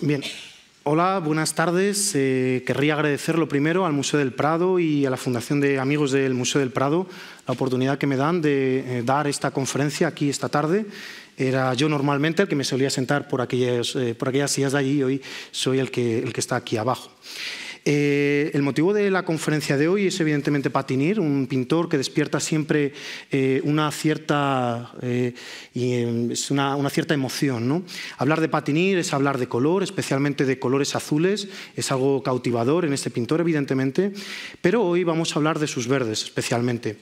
Bien, Hola, buenas tardes. Eh, querría agradecer lo primero al Museo del Prado y a la Fundación de Amigos del Museo del Prado la oportunidad que me dan de eh, dar esta conferencia aquí esta tarde. Era yo normalmente el que me solía sentar por aquellas, eh, por aquellas sillas de allí y hoy soy el que, el que está aquí abajo. Eh, el motivo de la conferencia de hoy es evidentemente Patinir, un pintor que despierta siempre eh, una, cierta, eh, y, em, es una, una cierta emoción. ¿no? Hablar de Patinir es hablar de color, especialmente de colores azules, es algo cautivador en este pintor evidentemente, pero hoy vamos a hablar de sus verdes especialmente.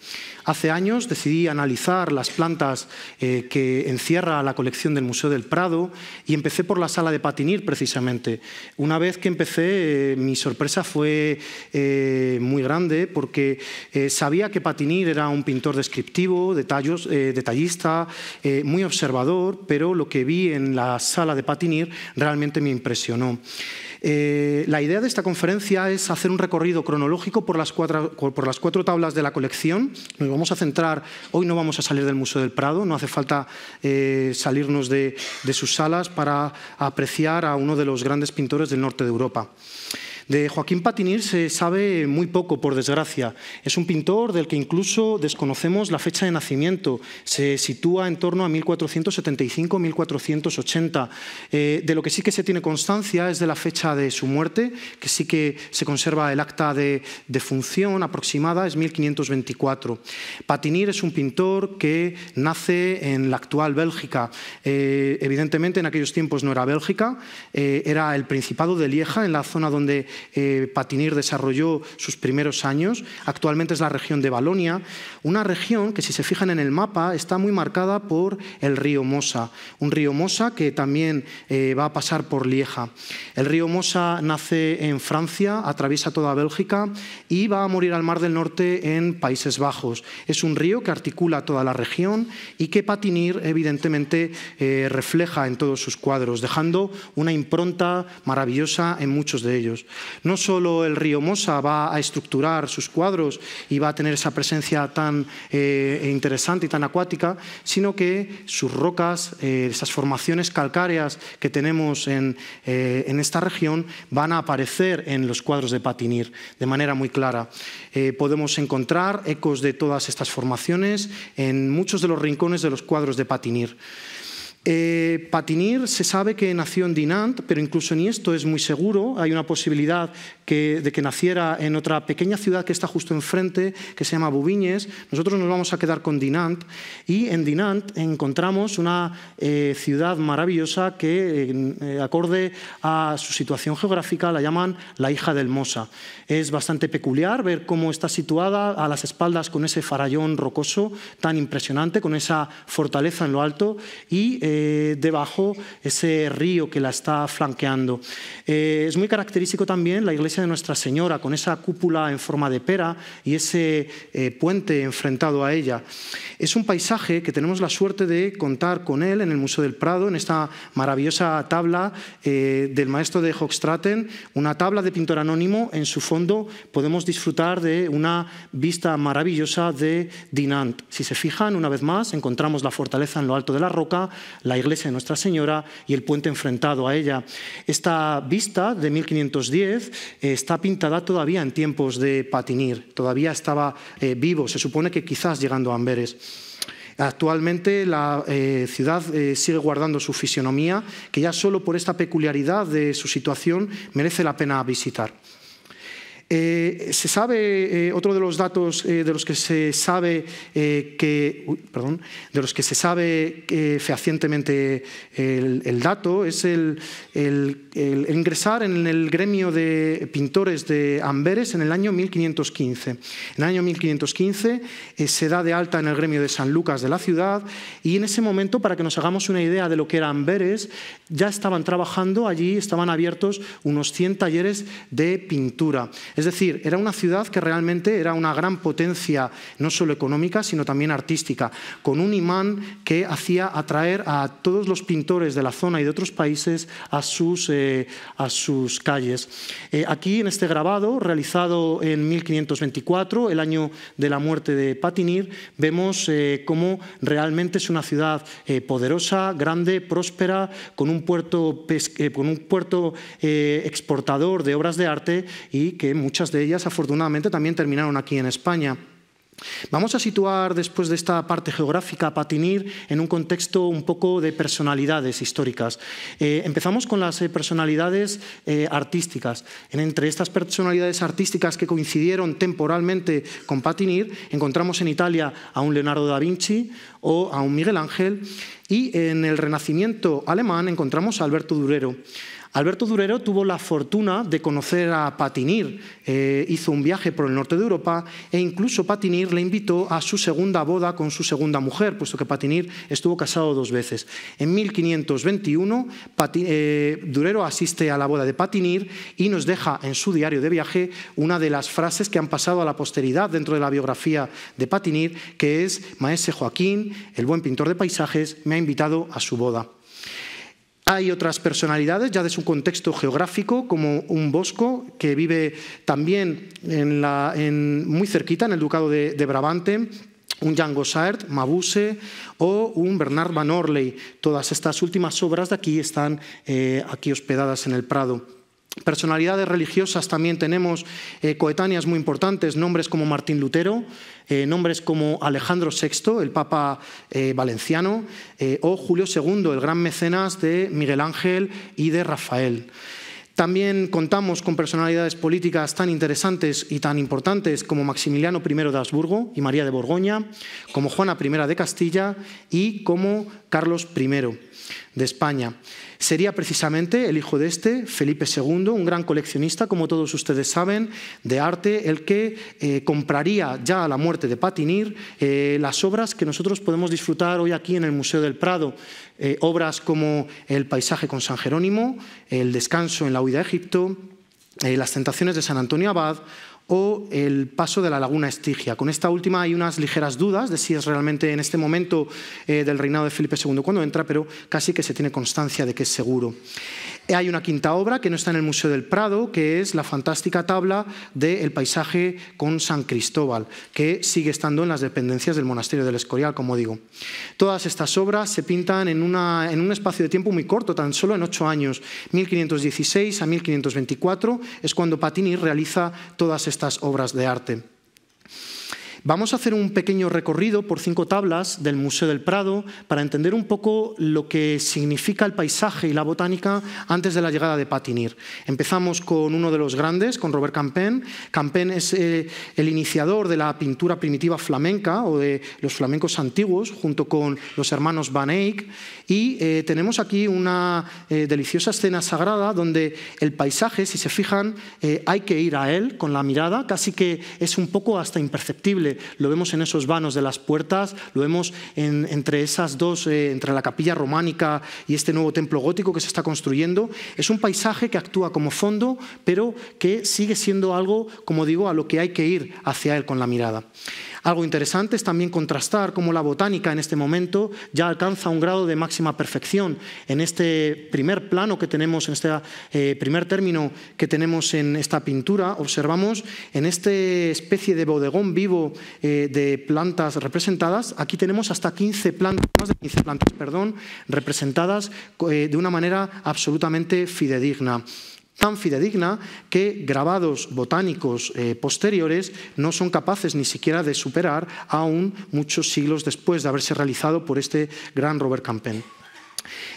Hace años decidí analizar las plantas que encierra la colección del Museo del Prado y empecé por la sala de Patinir precisamente. Una vez que empecé, mi sorpresa esa fue eh, muy grande porque eh, sabía que Patinir era un pintor descriptivo, eh, detallista, muy observador, pero lo que vi en la sala de Patinir realmente me impresionó. la idea de esta conferencia es hacer un recorrido cronológico por las, cuatro, por las cuatro tablas de la colección. Nos vamos a centrar, hoy no vamos a salir del Museo del Prado, no hace falta salirnos de, de sus salas para apreciar a uno de los grandes pintores del norte de Europa. De Joaquín Patinir se sabe muy poco, por desgracia. Es un pintor del que incluso desconocemos la fecha de nacimiento. Se sitúa en torno a 1475-1480. Eh, de lo que sí que se tiene constancia es de la fecha de su muerte, que sí que se conserva el acta de, de función aproximada, es 1524. Patinir es un pintor que nace en la actual Bélgica. Eh, evidentemente en aquellos tiempos no era Bélgica, eh, era el Principado de Lieja, en la zona donde eh, Patinir desarrolló sus primeros años. Actualmente es la región de Balonia, una región que si se fijan en el mapa está muy marcada por el río Mosa, un río Mosa que también eh, va a pasar por Lieja. El río Mosa nace en Francia, atraviesa toda Bélgica y va a morir al Mar del Norte en Países Bajos. Es un río que articula toda la región y que Patinir evidentemente eh, refleja en todos sus cuadros, dejando una impronta maravillosa en muchos de ellos. No solo el río Mosa va a estructurar sus cuadros y va a tener esa presencia tan eh, interesante y tan acuática, sino que sus rocas, eh, esas formaciones calcáreas que tenemos eh, en, esta región, van a aparecer en los cuadros de Patinir de manera muy clara. podemos encontrar ecos de todas estas formaciones en muchos de los rincones de los cuadros de Patinir. Eh, Patinir se sabe que nació en Dinant, pero incluso ni esto es muy seguro. Hay una posibilidad de que naciera en otra pequeña ciudad que está justo enfrente, que se llama Bubiñes. Nosotros nos vamos a quedar con Dinant y en Dinant encontramos una eh, ciudad maravillosa que, eh, acorde a su situación geográfica, la llaman la hija del Mosa. Es bastante peculiar ver cómo está situada a las espaldas con ese farallón rocoso tan impresionante, con esa fortaleza en lo alto y eh, debajo ese río que la está flanqueando. Eh, es muy característico también la iglesia de Nuestra Señora, con esa cúpula en forma de pera y ese eh, puente enfrentado a ella. Es un paisaje que tenemos la suerte de contar con él en el Museo del Prado, en esta maravillosa tabla del maestro de Hochstraten, una tabla de pintor anónimo. En su fondo podemos disfrutar de una vista maravillosa de Dinant. Si se fijan, una vez más, encontramos la fortaleza en lo alto de la roca, la iglesia de Nuestra Señora y el puente enfrentado a ella. Esta vista de 1510 eh, está pintada todavía en tiempos de Patinir, todavía estaba eh, vivo, se supone que quizás llegando a Amberes. Actualmente la eh, ciudad sigue guardando su fisionomía, que ya solo por esta peculiaridad de su situación merece la pena visitar. Eh, se sabe, eh, otro de los datos eh, de los que se sabe que, perdón, de los que se sabe fehacientemente el, dato es el, ingresar en el gremio de pintores de Amberes en el año 1515. En el año 1515 se da de alta en el gremio de San Lucas de la ciudad y en ese momento, para que nos hagamos una idea de lo que era Amberes, ya estaban trabajando allí, estaban abiertos unos 100 talleres de pintura. Es decir, era una ciudad que realmente era una gran potencia, no solo económica, sino también artística, con un imán que hacía atraer a todos los pintores de la zona y de otros países a sus, eh, a sus calles. Eh, aquí, en este grabado, realizado en 1524, el año de la muerte de Patinir, vemos eh, cómo realmente es una ciudad poderosa, grande, próspera, con un puerto, con un puerto exportador de obras de arte y que muchas de ellas afortunadamente también terminaron aquí en España. Vamos a situar después de esta parte geográfica a Patinir en un contexto un poco de personalidades históricas. Eh, empezamos con las eh, personalidades eh, artísticas. entre estas personalidades artísticas que coincidieron temporalmente con Patinir, encontramos en Italia a un Leonardo da Vinci o a un Miguel Ángel y en el Renacimiento alemán encontramos a Alberto Durero. Alberto Durero tuvo la fortuna de conocer a Patinir, eh, hizo un viaje por el norte de Europa e incluso Patinir le invitó a su segunda boda con su segunda mujer, puesto que Patinir estuvo casado dos veces. En 1521, eh, Durero asiste a la boda de Patinir y nos deja en su diario de viaje una de las frases que han pasado a la posteridad dentro de la biografía de Patinir, que es, Maese Joaquín, el buen pintor de paisajes, me ha invitado a su boda. Hay otras personalidades ya de su contexto geográfico, como un Bosco, que vive también muy cerquita, en el Ducado de, Brabante, un Jan Saert, Mabuse o un Bernard Van Orley. Todas estas últimas obras de aquí están eh, aquí hospedadas en el Prado. Personalidades religiosas también tenemos eh, coetáneas muy importantes, nombres como Martín Lutero, eh, nombres como Alejandro VI, el Papa eh, valenciano, o Julio II, el gran mecenas de Miguel Ángel y de Rafael. También contamos con personalidades políticas tan interesantes y tan importantes como Maximiliano I de Habsburgo y María de Borgoña, como Juana I de Castilla y como Carlos I de España sería precisamente el hijo de este, Felipe II, un gran coleccionista, como todos ustedes saben, de arte, el que eh, compraría ya a la muerte de Patinir eh, las obras que nosotros podemos disfrutar hoy aquí en el Museo del Prado, eh, obras como El paisaje con San Jerónimo, El descanso en la huida a Egipto, Las tentaciones de San Antonio Abad o el paso de la laguna Estigia. Con esta última hay unas ligeras dudas de si es realmente en este momento eh, del reinado de Felipe II cuando entra, pero casi que se tiene constancia de que es seguro. Hay una quinta obra que no está en el Museo del Prado, que es la fantástica tabla del El paisaje con San Cristóbal, que sigue estando en las dependencias del Monasterio del Escorial, como digo. Todas estas obras se pintan en, en un espacio de tiempo muy corto, tan solo en ocho años, 1516 a 1524 es cuando Patini realiza todas estas obras de arte. Vamos a hacer un pequeño recorrido por cinco tablas del Museo del Prado para entender un poco lo que significa el paisaje y la botánica antes de la llegada de Patinir. Empezamos con uno de los grandes, con Robert Campen. Campen es eh, el iniciador de la pintura primitiva flamenca o de los flamencos antiguos, junto con los hermanos Van Eyck. Y eh, tenemos aquí una eh, deliciosa escena sagrada donde el paisaje, si se fijan, hay que ir a él con la mirada, casi que es un poco hasta imperceptible lo vemos en esos vanos de las puertas, lo vemos entre esas dos, eh, entre la capilla románica y este nuevo templo gótico que se está construyendo. Es un paisaje que actúa como fondo, pero que sigue siendo algo, como digo, a lo que hay que ir hacia él con la mirada. Algo interesante es también contrastar cómo la botánica en este momento ya alcanza un grado de máxima perfección. En este primer plano que tenemos, en este eh, primer término que tenemos en esta pintura, observamos en esta especie de bodegón vivo eh, de plantas representadas, aquí tenemos hasta 15 plantas, más de 15 plantas, perdón, representadas eh, de una manera absolutamente fidedigna tan fidedigna que grabados botánicos eh, posteriores no son capaces ni siquiera de superar aún muchos siglos después de haberse realizado por este gran Robert Campen.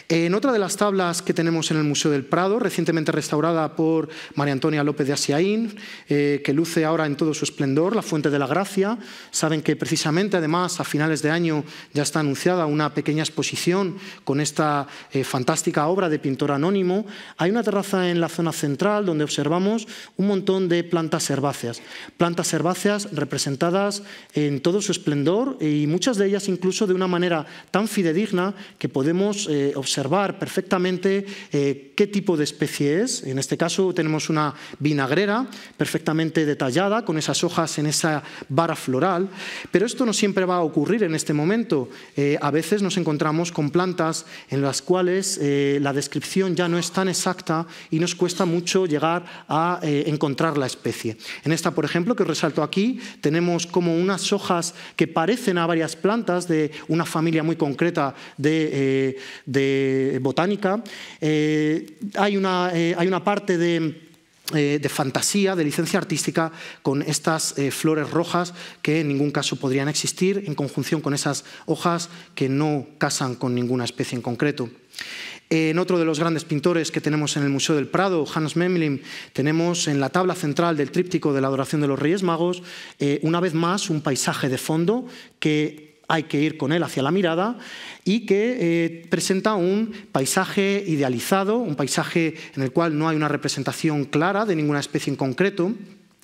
En otra de las tablas que tenemos en el Museo del Prado, recientemente restaurada por María Antonia López de Asiaín, eh, que luce ahora en todo su esplendor, la Fuente de la Gracia. Saben que precisamente, además, a finales de año ya está anunciada una pequeña exposición con esta eh, fantástica obra de pintor anónimo. Hay una terraza en la zona central donde observamos un montón de plantas herbáceas. Plantas herbáceas representadas en todo su esplendor y muchas de ellas incluso de una manera tan fidedigna que podemos eh, observar perfectamente eh, qué tipo de especie es. En este caso tenemos una vinagrera perfectamente detallada con esas hojas en esa vara floral, pero esto no siempre va a ocurrir en este momento. Eh, a veces nos encontramos con plantas en las cuales eh, la descripción ya no es tan exacta y nos cuesta mucho llegar a encontrar la especie. En esta, por ejemplo, que resalto aquí, tenemos como unas hojas que parecen a varias plantas de una familia muy concreta de eh, botánica. Eh, hay, una, eh, hay una parte de... fantasía, de licencia artística, con estas flores rojas que en ningún caso podrían existir, en conjunción con esas hojas que no casan con ninguna especie en concreto. en otro de los grandes pintores que tenemos en el Museo del Prado, Hans Memling, tenemos en la tabla central del tríptico de la Adoración de los Reyes Magos, una vez más, un paisaje de fondo que hay que ir con él hacia la mirada y que eh, presenta un paisaje idealizado, un paisaje en el cual no hay una representación clara de ninguna especie en concreto,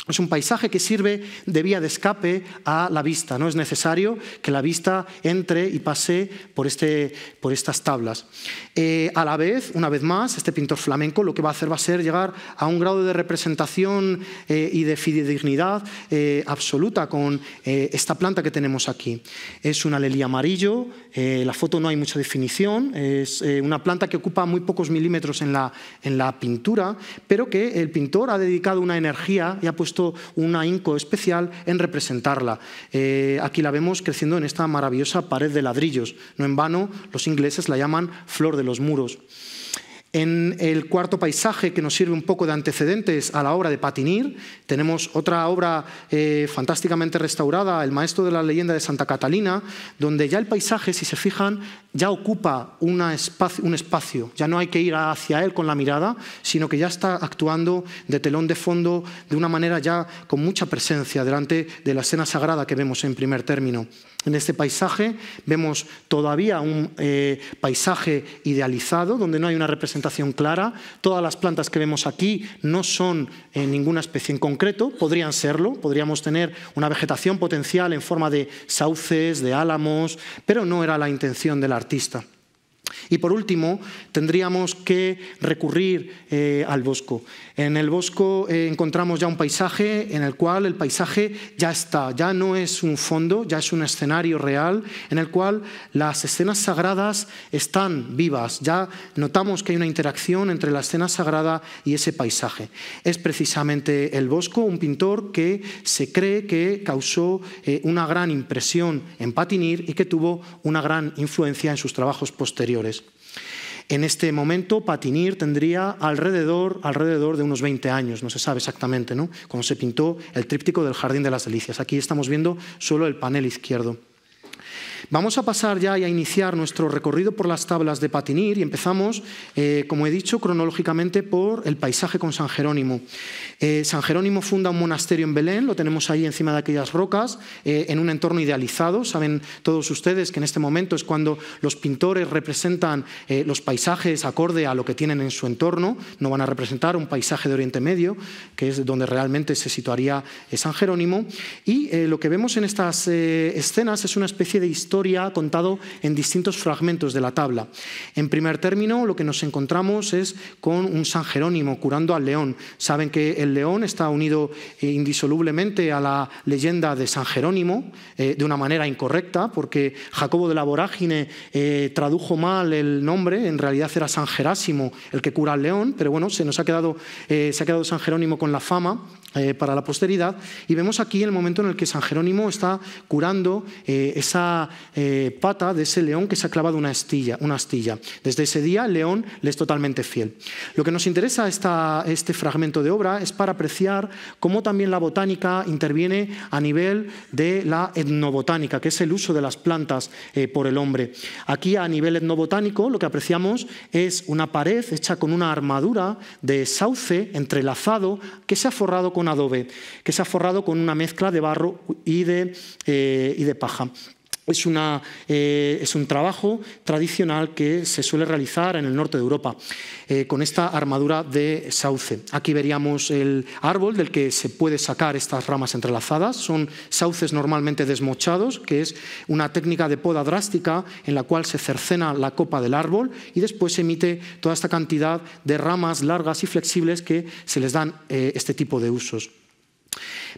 es un paisaje que sirve de vía de escape a la vista. No es necesario que la vista entre y pase por, este, por estas tablas. Eh, a la vez, una vez más, este pintor flamenco lo que va a hacer va a ser llegar a un grado de representación eh, y de fidedignidad eh, absoluta con esta planta que tenemos aquí. Es un alelí amarillo. la foto no hay mucha definición. Es una planta que ocupa muy pocos milímetros en la, en la pintura, pero que el pintor ha dedicado una energía y ha puesto una un ahínco especial en representarla. Eh, aquí la vemos creciendo en esta maravillosa pared de ladrillos. No en vano, los ingleses la llaman flor de los muros. En el cuarto paisaje, que nos sirve un poco de antecedentes a la obra de Patinir, tenemos otra obra eh, fantásticamente restaurada, El maestro de la leyenda de Santa Catalina, donde ya el paisaje, si se fijan, ya ocupa un espacio, ya no hay que ir hacia él con la mirada, sino que ya está actuando de telón de fondo de una manera ya con mucha presencia delante de la escena sagrada que vemos en primer término. En este paisaje vemos todavía un eh, paisaje idealizado, donde no hay una representación clara. Todas las plantas que vemos aquí no son eh, ninguna especie en concreto, podrían serlo, podríamos tener una vegetación potencial en forma de sauces, de álamos, pero no era la intención del artista. Y por último, tendríamos que recurrir eh, al bosco. En el bosco eh, encontramos ya un paisaje en el cual el paisaje ya está, ya no es un fondo, ya es un escenario real en el cual las escenas sagradas están vivas. Ya notamos que hay una interacción entre la escena sagrada y ese paisaje. Es precisamente el bosco, un pintor que se cree que causó eh, una gran impresión en Patinir y que tuvo una gran influencia en sus trabajos posteriores. En este momento, Patinir tendría alrededor, de unos 20 años, no se sabe exactamente, ¿no? cuando se pintó el tríptico del Jardín de las Delicias. Aquí estamos viendo solo el panel izquierdo. Vamos a pasar ya y a iniciar nuestro recorrido por las tablas de Patinir y empezamos, eh, como he dicho, cronológicamente por el paisaje con San Jerónimo. Eh, San Jerónimo funda un monasterio en Belén, lo tenemos ahí encima de aquellas rocas, eh, en un entorno idealizado. Saben todos ustedes que en este momento es cuando los pintores representan los paisajes acorde a lo que tienen en su entorno, no van a representar un paisaje de Oriente Medio, que es donde realmente se situaría San Jerónimo. Y lo que vemos en estas escenas es una especie de historia historia contado en distintos fragmentos de la tabla. En primer término, lo que nos encontramos es con un San Jerónimo curando al león. Saben que el león está unido eh, indisolublemente a la leyenda de San Jerónimo eh, de una manera incorrecta, porque Jacobo de la Vorágine eh, tradujo mal el nombre, en realidad era San Jerásimo el que cura al león, pero bueno, se nos ha quedado, se ha quedado San Jerónimo con la fama. Eh, para la posteridad. Y vemos aquí el momento en el que San Jerónimo está curando eh, esa eh, pata de ese león que se ha clavado una astilla, una astilla. Desde ese día el león le es totalmente fiel. Lo que nos interesa esta, este fragmento de obra es para apreciar cómo también la botánica interviene a nivel de la etnobotánica, que es el uso de las plantas por el hombre. Aquí a nivel etnobotánico lo que apreciamos es una pared hecha con una armadura de sauce entrelazado que se ha forrado con con adobe, que se ha forrado con una mezcla de barro y de eh, paja. Eh, es, un trabajo tradicional que se suele realizar en el norte de Europa, eh, con esta armadura de sauce. Aquí veríamos el árbol del que se puede sacar estas ramas entrelazadas. Son sauces normalmente desmochados, que es una técnica de poda drástica en la cual se cercena la copa del árbol y después se emite toda esta cantidad de ramas largas y flexibles que se les dan eh, este tipo de usos.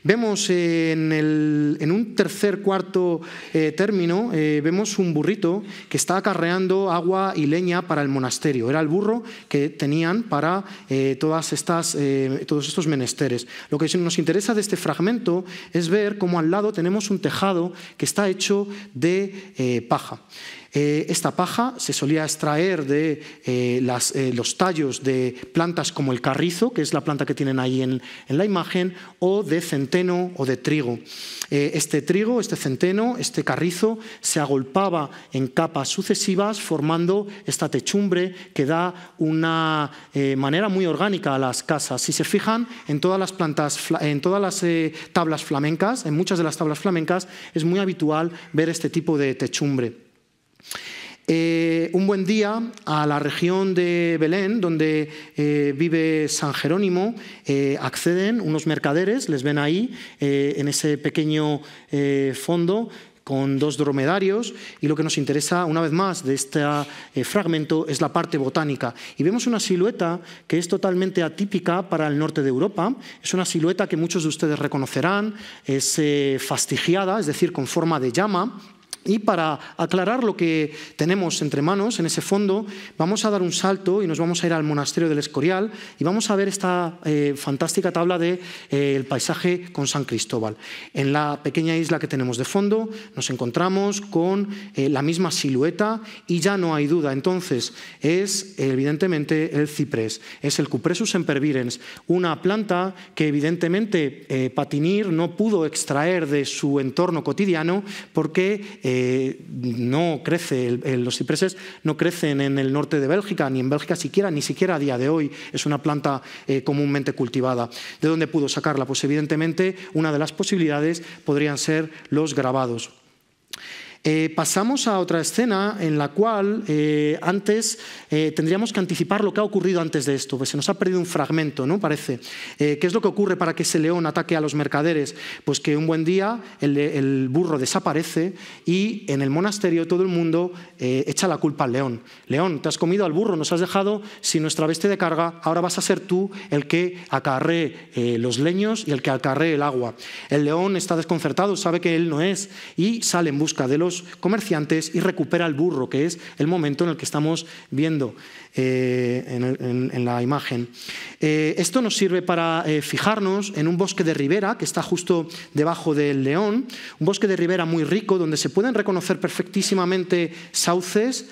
Vemos eh, en, un tercer, cuarto eh, término, eh, vemos un burrito que está acarreando agua y leña para el monasterio. Era el burro que tenían para todas estas, todos estos menesteres. Lo que nos interesa de este fragmento es ver cómo al lado tenemos un tejado que está hecho de paja. Eh, esta paja se solía extraer de eh, eh, los tallos de plantas como el carrizo, que es la planta que tienen ahí en, la imagen, o de centeno o de trigo. este trigo, este centeno, este carrizo se agolpaba en capas sucesivas formando esta techumbre que da una manera muy orgánica a las casas. Si se fijan en todas las en todas las tablas flamencas, en muchas de las tablas flamencas es muy habitual ver este tipo de techumbre. Eh, un buen día a la región de Belén, donde eh, vive San Jerónimo, eh, acceden unos mercaderes, les ven ahí en ese pequeño fondo con dos dromedarios y lo que nos interesa una vez más de este fragmento es la parte botánica. Y vemos una silueta que es totalmente atípica para el norte de Europa. Es una silueta que muchos de ustedes reconocerán, es fastigiada, es decir, con forma de llama. Y para aclarar lo que tenemos entre manos en ese fondo, vamos a dar un salto y nos vamos a ir al monasterio del Escorial y vamos a ver esta eh, fantástica tabla del de, eh, el paisaje con San Cristóbal. En la pequeña isla que tenemos de fondo nos encontramos con eh, la misma silueta y ya no hay duda. Entonces es evidentemente el ciprés, es el Cupressus sempervirens, una planta que evidentemente Patinir no pudo extraer de su entorno cotidiano porque no crece, los cipreses no crecen en el norte de Bélgica, ni en Bélgica siquiera, ni siquiera a día de hoy. Es una planta eh, comúnmente cultivada. ¿De dónde pudo sacarla? Pues evidentemente una de las posibilidades podrían ser los grabados. Eh, pasamos a otra escena en la cual eh, antes eh, tendríamos que anticipar lo que ha ocurrido antes de esto, pues se nos ha perdido un fragmento, ¿no? Parece. ¿Qué es lo que ocurre para que ese león ataque a los mercaderes? Pues que un buen día el, burro desaparece y en el monasterio todo el mundo echa la culpa al león. León, te has comido al burro, nos has dejado sin nuestra bestia de carga, ahora vas a ser tú el que acarre los leños y el que acarre el agua. El león está desconcertado, sabe que él no es y sale en busca de los comerciantes y recupera el burro, que es el momento en el que estamos viendo eh, en, la imagen. Eh, esto nos sirve para eh, fijarnos en un bosque de ribera que está justo debajo del león, un bosque de ribera muy rico donde se pueden reconocer perfectísimamente sauces,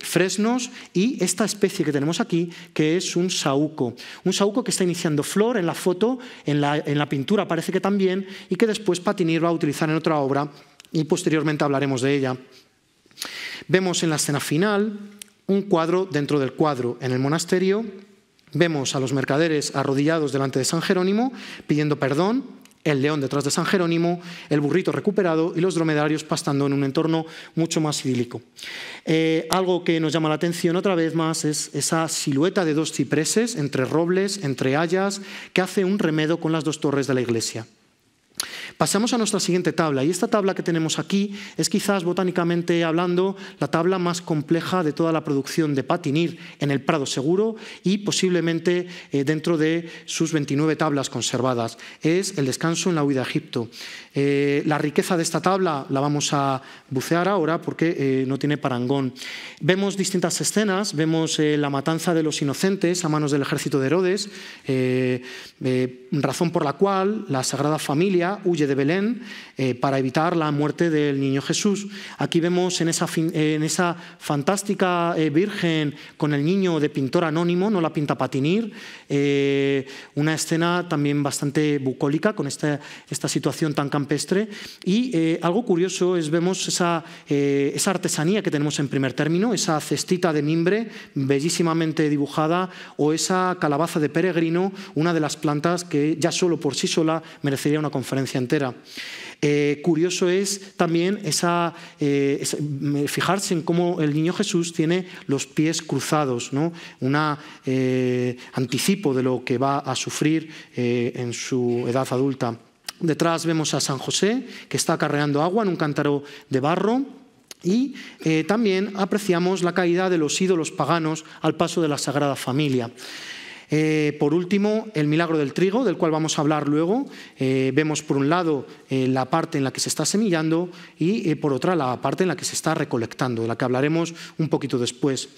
fresnos y esta especie que tenemos aquí, que es un saúco. Un saúco que está iniciando flor en la foto, en la, en la pintura parece que también, y que después Patinir va a utilizar en otra obra y posteriormente hablaremos de ella. Vemos en la escena final un cuadro dentro del cuadro en el monasterio. Vemos a los mercaderes arrodillados delante de San Jerónimo pidiendo perdón, el león detrás de San Jerónimo, el burrito recuperado y los dromedarios pastando en un entorno mucho más idílico. Eh, algo que nos llama la atención otra vez más es esa silueta de dos cipreses entre robles, entre hayas, que hace un remedo con las dos torres de la iglesia. Pasamos a nuestra siguiente tabla y esta tabla que tenemos aquí es quizás botánicamente hablando la tabla más compleja de toda la producción de Patinir en el Prado Seguro y posiblemente eh, dentro de sus 29 tablas conservadas. Es el descanso en la huida a Egipto. Eh, la riqueza de esta tabla la vamos a bucear ahora porque eh, no tiene parangón. Vemos distintas escenas, vemos la matanza de los inocentes a manos del ejército de Herodes, razón por la cual la Sagrada Familia de Belén eh, para evitar la muerte del niño Jesús. Aquí vemos en esa, eh, en esa fantástica eh, virgen con el niño de pintor anónimo, no la pinta Patinir, una escena también bastante bucólica con esta, esta situación tan campestre. Y algo curioso es vemos esa, esa artesanía que tenemos en primer término, esa cestita de mimbre bellísimamente dibujada o esa calabaza de peregrino, una de las plantas que ya solo por sí sola merecería una conferencia eh, curioso es también eh, fijarse en cómo el niño Jesús tiene los pies cruzados, ¿no? un eh, anticipo de lo que va a sufrir en su edad adulta. Detrás vemos a San José, que está carreando agua en un cántaro de barro. Y también apreciamos la caída de los ídolos paganos al paso de la Sagrada Familia. Eh, por último, el milagro del trigo, del cual vamos a hablar luego. Eh, vemos por un lado eh, la parte en la que se está semillando y por otra la parte en la que se está recolectando, de la que hablaremos un poquito después.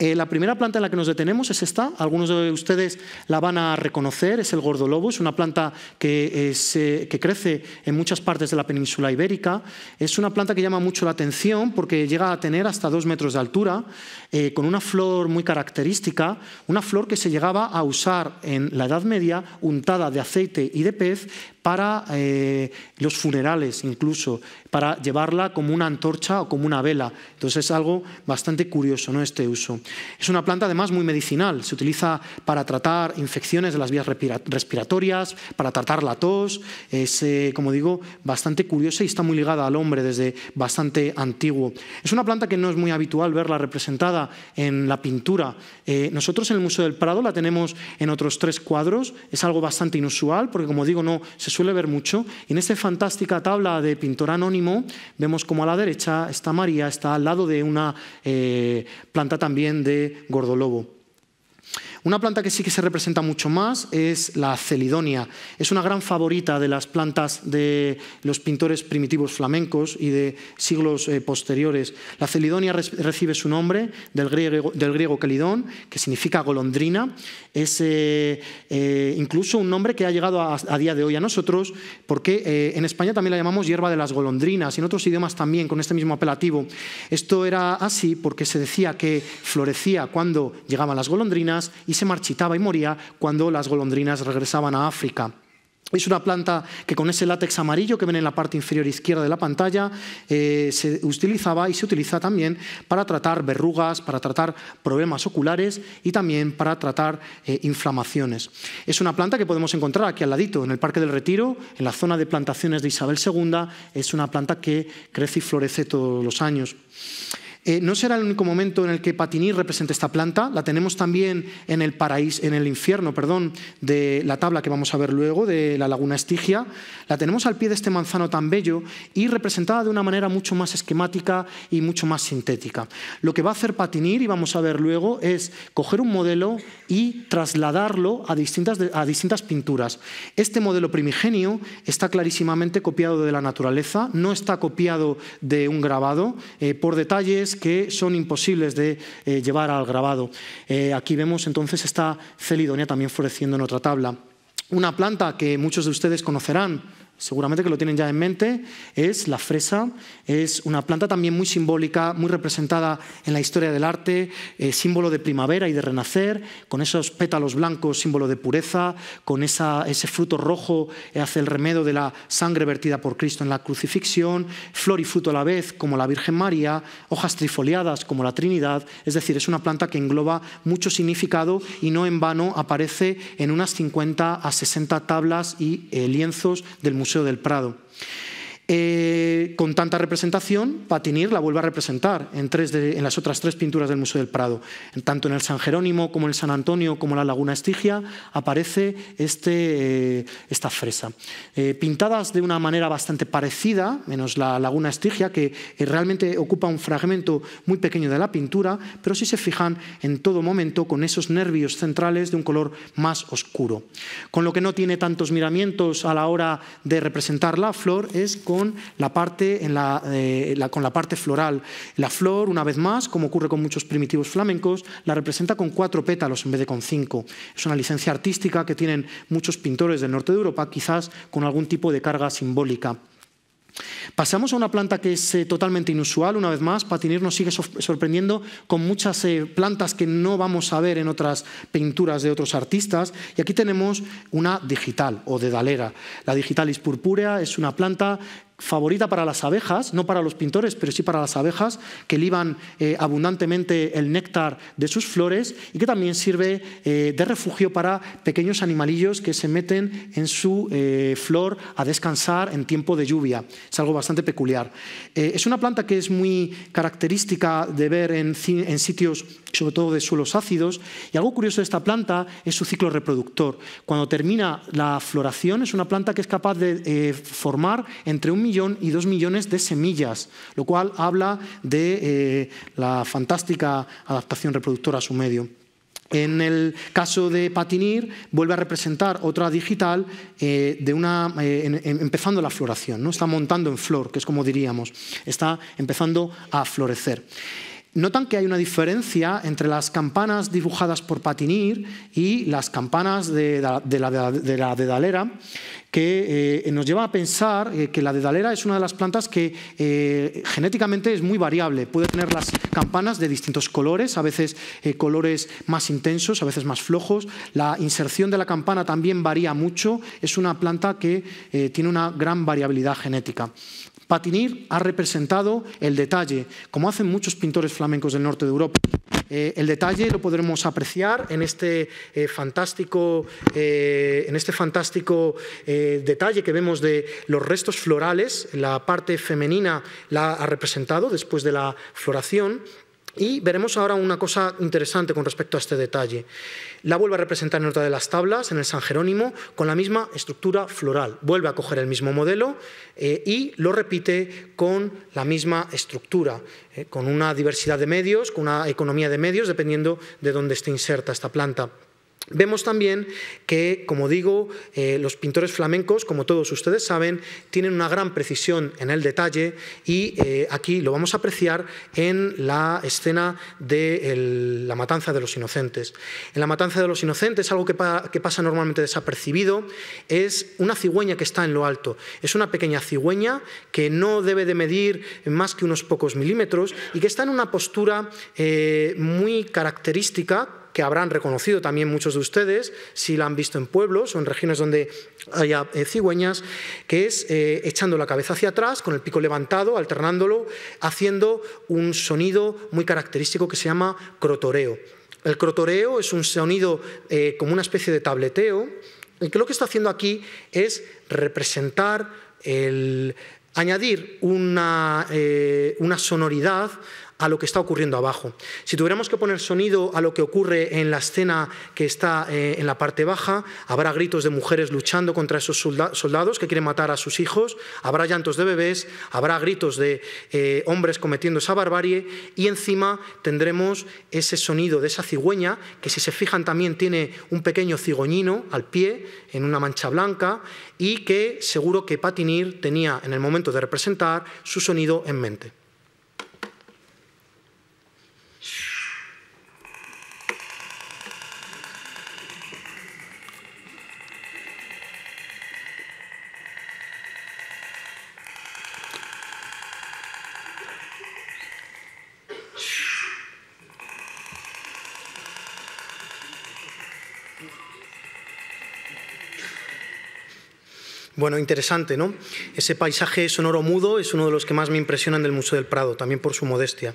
Eh, la primera planta en la que nos detenemos es esta. Algunos de ustedes la van a reconocer, es el gordolobo. Es una planta eh, que, crece en muchas partes de la península ibérica. Es una planta que llama mucho la atención porque llega a tener hasta dos metros de altura, eh, con una flor muy característica, una flor que se llegaba a usar en la Edad Media, untada de aceite y de pez, para eh, los funerales incluso, para llevarla como una antorcha o como una vela. Entonces es algo bastante curioso ¿no? este uso. Es una planta además muy medicinal, se utiliza para tratar infecciones de las vías respiratorias, para tratar la tos, es eh, como digo bastante curiosa y está muy ligada al hombre desde bastante antiguo. Es una planta que no es muy habitual verla representada en la pintura. Eh, nosotros en el Museo del Prado la tenemos en otros tres cuadros, es algo bastante inusual porque como digo no se suele ver mucho. Y en esta fantástica tabla de pintor anónimo vemos como a la derecha está María, está al lado de una eh, planta también de gordolobo. Una planta que sí que se representa mucho más es la celidonia. Es una gran favorita de las plantas de los pintores primitivos flamencos y de siglos eh, posteriores. La celidonia recibe su nombre del griego, del que significa golondrina. Es eh, eh, incluso un nombre que ha llegado a, a día de hoy a nosotros, porque en España también la llamamos hierba de las golondrinas y en otros idiomas también con este mismo apelativo. Esto era así porque se decía que florecía cuando llegaban las golondrinas y se marchitaba y moría cuando las golondrinas regresaban a África. Es una planta que con ese látex amarillo que ven en la parte inferior izquierda de la pantalla eh, se utilizaba y se utiliza también para tratar verrugas, para tratar problemas oculares y también para tratar eh, inflamaciones. Es una planta que podemos encontrar aquí al ladito, en el Parque del Retiro, en la zona de plantaciones de Isabel II. Es una planta que crece y florece todos los años. Eh, no será el único momento en el que patinir represente esta planta, la tenemos también en el, en el infierno perdón, de la tabla que vamos a ver luego, de la laguna Estigia, la tenemos al pie de este manzano tan bello y representada de una manera mucho más esquemática y mucho más sintética. Lo que va a hacer patinir, y vamos a ver luego, es coger un modelo y trasladarlo a distintas, pinturas. Este modelo primigenio está clarísimamente copiado de la naturaleza, no está copiado de un grabado, eh, por detalles que son imposibles de eh, llevar al grabado. Eh, aquí vemos entonces esta celidonia también floreciendo en otra tabla. Una planta que muchos de ustedes conocerán, seguramente que lo tienen ya en mente, es la fresa. Es una planta también muy simbólica, muy representada en la historia del arte, eh, símbolo de primavera y de renacer, con esos pétalos blancos, símbolo de pureza, con esa, ese fruto rojo hace el remedo de la sangre vertida por Cristo en la crucifixión, flor y fruto a la vez, como la Virgen María, hojas trifoliadas, como la Trinidad. Es decir, es una planta que engloba mucho significado y no en vano aparece en unas 50 a 60 tablas y eh, lienzos del Museo Museo del Prado. Eh, con tanta representación, Patinir la vuelve a representar en, tres en, las otras tres pinturas del Museo del Prado. Tanto en el San Jerónimo como en el San Antonio como en la Laguna Estigia aparece este, eh, esta fresa. Eh, pintadas de una manera bastante parecida, menos la Laguna Estigia, que realmente ocupa un fragmento muy pequeño de la pintura, pero si sí se fijan en todo momento con esos nervios centrales de un color más oscuro. Con lo que no tiene tantos miramientos a la hora de representar la flor es con con la parte, eh, con la parte floral. La flor, una vez más, como ocurre con muchos primitivos flamencos, la representa con cuatro pétalos en vez de con cinco. Es una licencia artística que tienen muchos pintores del norte de Europa, quizás con algún tipo de carga simbólica. Pasamos a una planta que es eh, totalmente inusual, una vez más, Patinir nos sigue sorprendiendo con muchas eh, plantas que no vamos a ver en otras pinturas de otros artistas, y aquí tenemos una digital o dedalera. La digitalis purpúrea es una planta favorita para las abejas, no para los pintores, pero sí para las abejas, que liban eh, abundantemente el néctar de sus flores y que también sirve eh, de refugio para pequeños animalillos que se meten en su eh, flor a descansar en tiempo de lluvia. Es algo bastante peculiar. es una planta que es muy característica de ver en, en sitios, sobre todo de suelos ácidos, y algo curioso de esta planta es su ciclo reproductor. Cuando termina la floración, es una planta que es capaz de formar entre un y dos millones de semillas, lo cual habla de eh, la fantástica adaptación reproductora a su medio. En el caso de Patinir, vuelve a representar otra digital eh, de una, eh, empezando la floración, ¿no? está montando en flor, que es como diríamos, está empezando a florecer. Notan que hay una diferencia entre las campanas dibujadas por Patinir y las campanas de, la, dedalera, que eh, nos lleva a pensar eh, que la dedalera es una de las plantas que eh, genéticamente es muy variable. Puede tener las campanas de distintos colores, a veces colores más intensos, a veces más flojos. La inserción de la campana también varía mucho. Es una planta que tiene una gran variabilidad genética. Patinir ha representado el detalle, como hacen muchos pintores flamencos del norte de Europa. Eh, el detalle lo podremos apreciar en este eh, fantástico, eh, en este fantástico detalle que vemos de los restos florales. La parte femenina la ha representado después de la floración. Y veremos ahora una cosa interesante con respecto a este detalle. La vuelve a representar en otra de las tablas, en el San Jerónimo, con la misma estructura floral. Vuelve a coger el mismo modelo eh, y lo repite con la misma estructura, eh, con una diversidad de medios, con una economía de medios, dependiendo de dónde esté inserta esta planta. Vemos también que, como digo, eh, los pintores flamencos, como todos ustedes saben, tienen una gran precisión en el detalle y eh, aquí lo vamos a apreciar en la escena de la matanza de los inocentes. En la matanza de los inocentes, algo que, pasa normalmente desapercibido, es una cigüeña que está en lo alto. Es una pequeña cigüeña que no debe de medir más que unos pocos milímetros y que está en una postura eh, muy característica que habrán reconocido también muchos de ustedes, si la han visto en pueblos o en regiones donde haya eh, cigüeñas, que es eh, echando la cabeza hacia atrás, con el pico levantado, alternándolo, haciendo un sonido muy característico que se llama crotoreo. El crotoreo es un sonido eh, como una especie de tableteo, y que lo que está haciendo aquí es representar el añadir una, una sonoridad a lo que está ocurriendo abajo. Si tuviéramos que poner sonido a lo que ocurre en la escena que está eh, en la parte baja, habrá gritos de mujeres luchando contra esos soldados que quieren matar a sus hijos, habrá llantos de bebés, habrá gritos de eh, hombres cometiendo esa barbarie y encima tendremos ese sonido de esa cigüeña que si se fijan también tiene un pequeño cigoñino al pie en una mancha blanca y que seguro que Patinir tenía en el momento de representar su sonido en mente. Bueno, interesante, ¿no? Ese paisaje sonoro mudo es uno de los que más me impresionan del Museo del Prado, también por su modestia.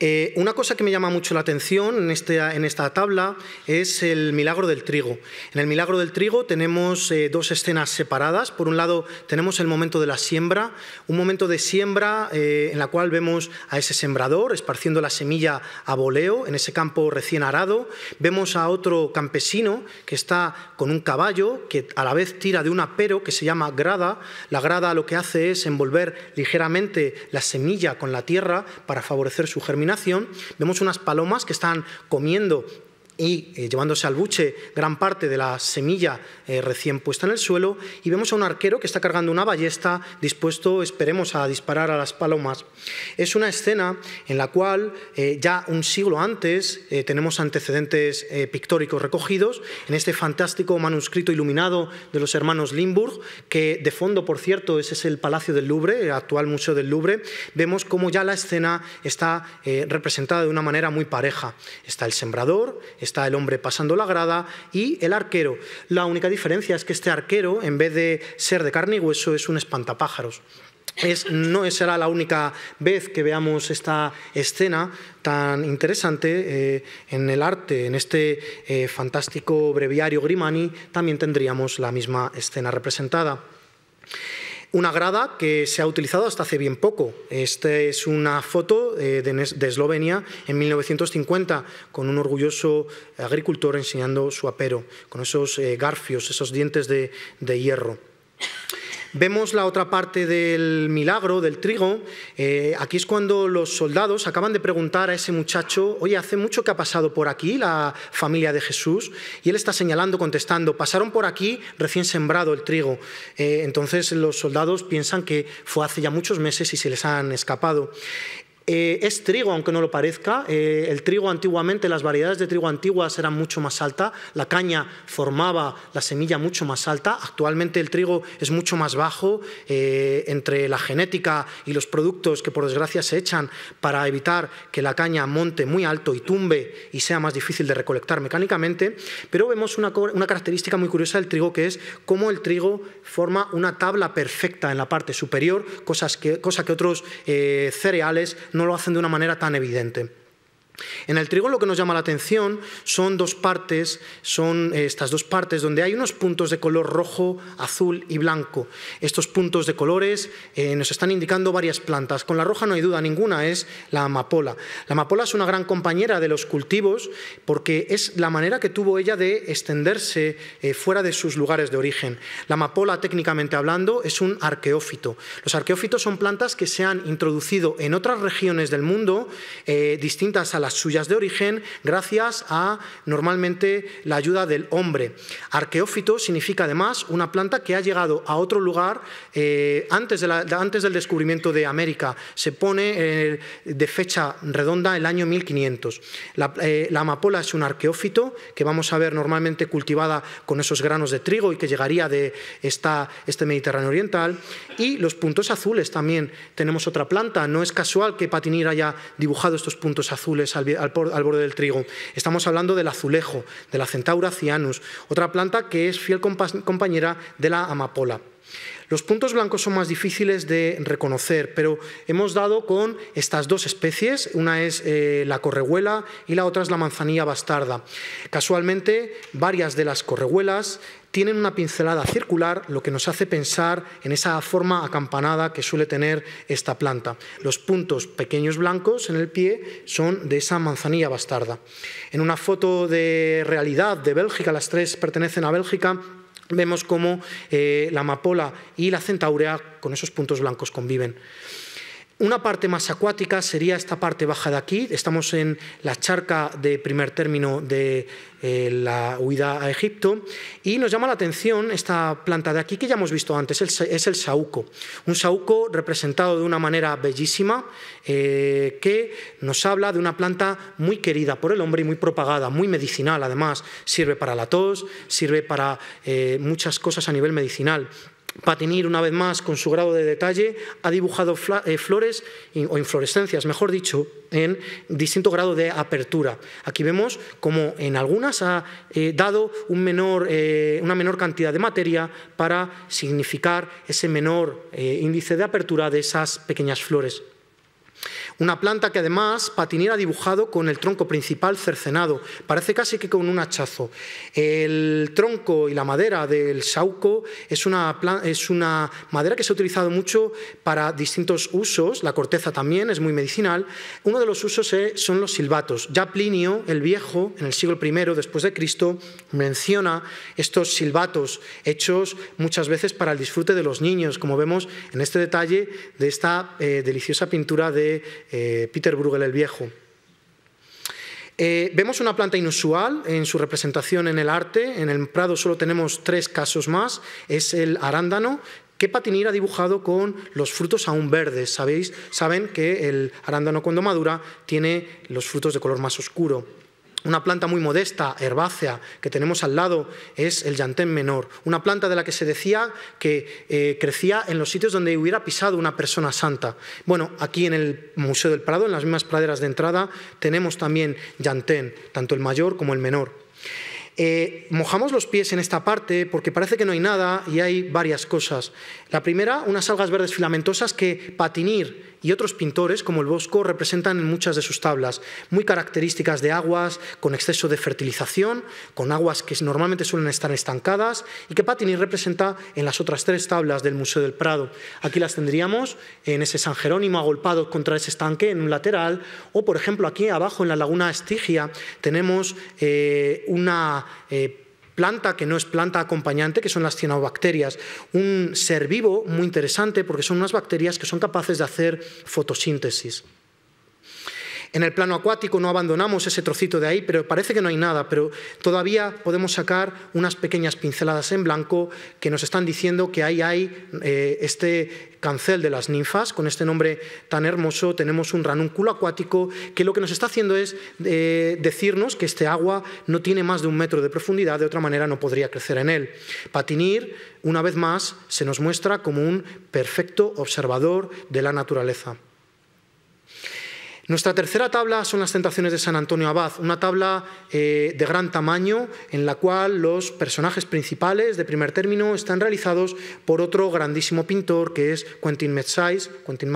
Eh, una cosa que me llama mucho la atención en, este, en, esta tabla es el milagro del trigo. En el milagro del trigo tenemos eh, dos escenas separadas. Por un lado tenemos el momento de la siembra, un momento de siembra eh, en la cual vemos a ese sembrador esparciendo la semilla a voleo en ese campo recién arado. Vemos a otro campesino que está con un caballo que a la vez tira de un apero que se llama grada. La grada lo que hace es envolver ligeramente la semilla con la tierra para favorecer su germinación. Vemos unas palomas que están comiendo y eh, llevándose al buche gran parte de la semilla eh, recién puesta en el suelo, y vemos a un arquero que está cargando una ballesta dispuesto, esperemos, a disparar a las palomas. Es una escena en la cual eh, ya un siglo antes tenemos antecedentes pictóricos recogidos en este fantástico manuscrito iluminado de los hermanos Limburg, que de fondo, por cierto, ese es el Palacio del Louvre, el actual Museo del Louvre, vemos cómo ya la escena está representada de una manera muy pareja. Está el sembrador, está el hombre pasando la grada y el arquero. La única diferencia es que este arquero, en vez de ser de carne y hueso, es un espantapájaros. no será la única vez que veamos esta escena tan interesante eh, en el arte. En este eh, fantástico breviario Grimani también tendríamos la misma escena representada una grada que se ha utilizado hasta hace bien poco. Esta es una foto eh, de Eslovenia en 1950 con un orgulloso agricultor enseñando su apero, con esos eh, garfios, esos dientes de, de hierro. Vemos la otra parte del milagro, del trigo. Eh, aquí es cuando los soldados acaban de preguntar a ese muchacho, oye, hace mucho que ha pasado por aquí la familia de Jesús, y él está señalando, contestando, pasaron por aquí recién sembrado el trigo. Eh, entonces los soldados piensan que fue hace ya muchos meses y se les han escapado. Eh, es trigo, aunque no lo parezca. Eh, el trigo antiguamente, las variedades de trigo antiguas eran mucho más altas. La caña formaba la semilla mucho más alta. Actualmente el trigo es mucho más bajo. Eh, entre la genética y los productos que por desgracia se echan para evitar que la caña monte muy alto y tumbe y sea más difícil de recolectar mecánicamente. Pero vemos una, característica muy curiosa del trigo que es cómo el trigo forma una tabla perfecta en la parte superior, cosa que otros cereales no lo hacen de una manera tan evidente. En el trigo lo que nos llama la atención son dos partes, son eh, estas dos partes donde hay unos puntos de color rojo, azul y blanco. Estos puntos de colores eh, nos están indicando varias plantas. Con la roja no hay duda ninguna, es la amapola. La amapola es una gran compañera de los cultivos porque es la manera que tuvo ella de extenderse eh, fuera de sus lugares de origen. La amapola, técnicamente hablando, es un arqueófito. Los arqueófitos son plantas que se han introducido en otras regiones del mundo distintas a las suyas de origen gracias a normalmente la ayuda del hombre. Arqueófito significa además una planta que ha llegado a otro lugar eh, antes, de antes, del descubrimiento de América. Se pone eh, de fecha redonda el año 1500. Eh, la, amapola es un arqueófito que vamos a ver normalmente cultivada con esos granos de trigo y que llegaría de esta, este Mediterráneo Oriental. Y los puntos azules también tenemos otra planta. No es casual que Patinir haya dibujado estos puntos azules al, borde del trigo. Estamos hablando del azulejo, de la Centaura cianus, otra planta que es fiel compañera de la amapola. Los puntos blancos son más difíciles de reconocer, pero hemos dado con estas dos especies, una es eh, la correhuela y la otra es la manzanilla bastarda. Casualmente, varias de las correhuelas tienen una pincelada circular, lo que nos hace pensar en esa forma acampanada que suele tener esta planta. Los puntos pequeños blancos en el pie son de esa manzanilla bastarda. En una foto de realidad de Bélgica, las tres pertenecen a Bélgica, vemos cómo eh, la amapola y la centaurea con esos puntos blancos conviven. Una parte más acuática sería esta parte baja de aquí. Estamos en la charca de primer término de eh, la huida a Egipto y nos llama la atención esta planta de aquí que ya hemos visto antes, es el saúco. Un saúco representado de una manera bellísima eh, que nos habla de una planta muy querida por el hombre y muy propagada, muy medicinal además. Sirve para la tos, sirve para eh, muchas cosas a nivel medicinal. Patinir, una vez más, con su grado de detalle, ha dibujado eh, flores o inflorescencias, mejor dicho, en distinto grado de apertura. Aquí vemos cómo en algunas ha eh, dado eh, una menor cantidad de materia para significar ese menor índice de apertura de esas pequeñas flores. Una planta que además patinera dibujado con el tronco principal cercenado, parece casi que con un hachazo. El tronco y la madera del sauco es una, es una madera que se ha utilizado mucho para distintos usos, la corteza también es muy medicinal. Uno de los usos son los silbatos. Ya Plinio el Viejo, en el siglo I después de Cristo, menciona estos silbatos hechos muchas veces para el disfrute de los niños, como vemos en este detalle de esta eh, deliciosa pintura de eh, Peter Bruegel el Viejo. Eh, vemos una planta inusual en su representación en el arte. En el Prado solo tenemos tres casos más. Es el arándano, que Patinir ha dibujado con los frutos aún verdes. Sabéis, saben que el arándano cuando madura tiene los frutos de color más oscuro. Una planta muy modesta, herbácea, que tenemos al lado es el llantén menor, una planta de la que se decía que eh, crecía en los sitios donde hubiera pisado una persona santa. Bueno, aquí en el Museo del Prado, en las mismas praderas de entrada, tenemos también llantén, tanto el mayor como el menor. Eh, mojamos los pies en esta parte porque parece que no hay nada y hay varias cosas. La primera, unas algas verdes filamentosas que patinir y otros pintores, como el Bosco, representan en muchas de sus tablas, muy características de aguas con exceso de fertilización, con aguas que normalmente suelen estar estancadas y que Patini representa en las otras tres tablas del Museo del Prado. Aquí las tendríamos en ese San Jerónimo agolpado contra ese estanque en un lateral o, por ejemplo, aquí abajo en la laguna Estigia tenemos eh, una... Eh, planta que no es planta acompañante, que son las cianobacterias, un ser vivo muy interesante porque son unas bacterias que son capaces de hacer fotosíntesis. En el plano acuático no abandonamos ese trocito de ahí, pero parece que no hay nada, pero todavía podemos sacar unas pequeñas pinceladas en blanco que nos están diciendo que ahí hay eh, este cancel de las ninfas, con este nombre tan hermoso, tenemos un ranúnculo acuático que lo que nos está haciendo es eh, decirnos que este agua no tiene más de un metro de profundidad, de otra manera no podría crecer en él. Patinir, una vez más, se nos muestra como un perfecto observador de la naturaleza. Nuestra tercera tabla son las tentaciones de San Antonio Abad, una tabla eh, de gran tamaño en la cual los personajes principales de primer término están realizados por otro grandísimo pintor que es Quentin Metsys, Quentin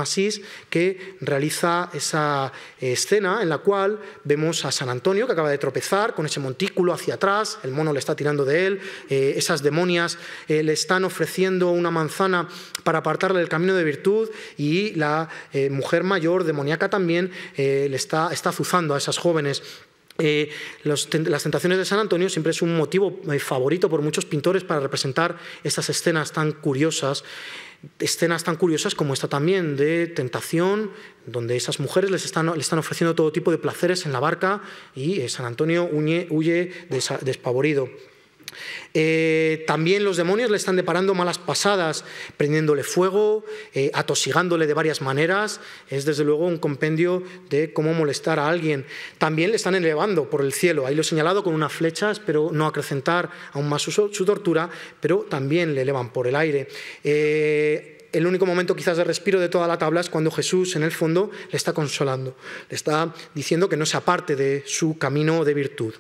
que realiza esa eh, escena en la cual vemos a San Antonio que acaba de tropezar con ese montículo hacia atrás, el mono le está tirando de él, eh, esas demonias le están ofreciendo una manzana para apartarle del camino de virtud y la mujer mayor demoníaca también eh, le está, está azuzando a esas jóvenes. Eh, las tentaciones de San Antonio siempre es un motivo eh, favorito por muchos pintores para representar estas escenas tan curiosas escenas tan curiosas como esta también de tentación, donde esas mujeres les están, ofreciendo todo tipo de placeres en la barca y San Antonio huye despavorido. Eh, también los demonios le están deparando malas pasadas, prendiéndole fuego, eh, atosigándole de varias maneras. Es desde luego un compendio de cómo molestar a alguien. También le están elevando por el cielo. Ahí lo he señalado con unas flechas pero no acrecentar aún más su, su tortura, pero también le elevan por el aire. Eh, el único momento quizás de respiro de toda la tabla es cuando Jesús en el fondo le está consolando, le está diciendo que no se aparte de su camino de virtud.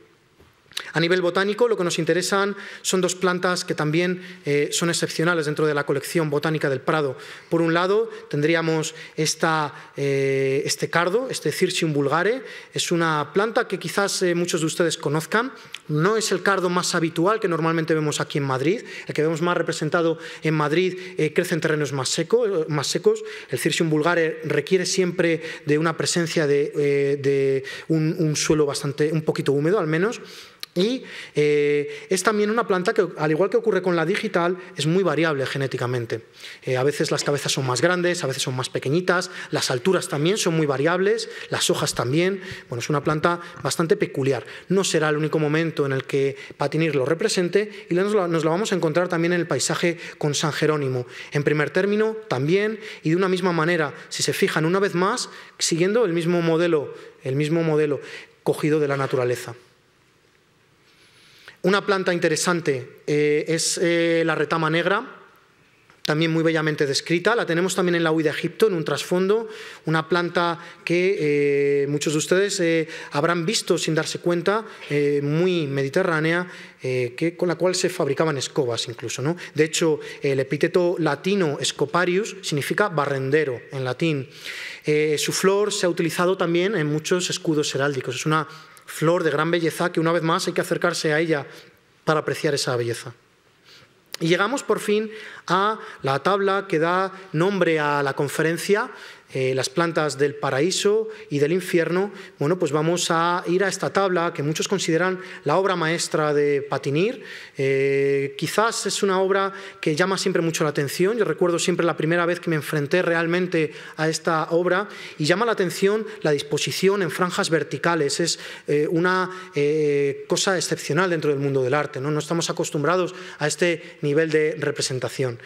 A nivel botánico, lo que nos interesan son dos plantas que también eh, son excepcionales dentro de la colección botánica del Prado. Por un lado, tendríamos esta, eh, este cardo, este Circium vulgare. Es una planta que quizás eh, muchos de ustedes conozcan. No es el cardo más habitual que normalmente vemos aquí en Madrid. El que vemos más representado en Madrid crece en terrenos más, secos. más secos. El Circium vulgare requiere siempre de una presencia de, un, un suelo bastante, un poquito húmedo al menos. Y eh, es también una planta que, al igual que ocurre con la digital, es muy variable genéticamente. Eh, a veces las cabezas son más grandes, a veces son más pequeñitas, las alturas también son muy variables, las hojas también. Bueno, es una planta bastante peculiar. No será el único momento en el que Patinir lo represente y nos la, nos la vamos a encontrar también en el paisaje con San Jerónimo. En primer término, también, y de una misma manera, si se fijan una vez más, siguiendo el mismo modelo, el mismo modelo cogido de la naturaleza. Una planta interesante eh, es eh, la retama negra, también muy bellamente descrita. La tenemos también en la UI de Egipto, en un trasfondo, una planta que eh, muchos de ustedes habrán visto sin darse cuenta, muy mediterránea, que, con la cual se fabricaban escobas incluso. ¿no? De hecho, el epíteto latino scoparius significa barrendero en latín. su flor se ha utilizado también en muchos escudos heráldicos. Es una flor de gran belleza que una vez más hay que acercarse a ella para apreciar esa belleza. Y llegamos por fin a la tabla que da nombre a la conferencia, eh, las plantas del paraíso y del infierno, bueno, pues vamos a ir a esta tabla que muchos consideran la obra maestra de Patinir. Eh, quizás es una obra que llama siempre mucho la atención. Yo recuerdo siempre la primera vez que me enfrenté realmente a esta obra y llama la atención la disposición en franjas verticales. Es eh, una cosa excepcional dentro del mundo del arte. ¿no? no estamos acostumbrados a este nivel de representación.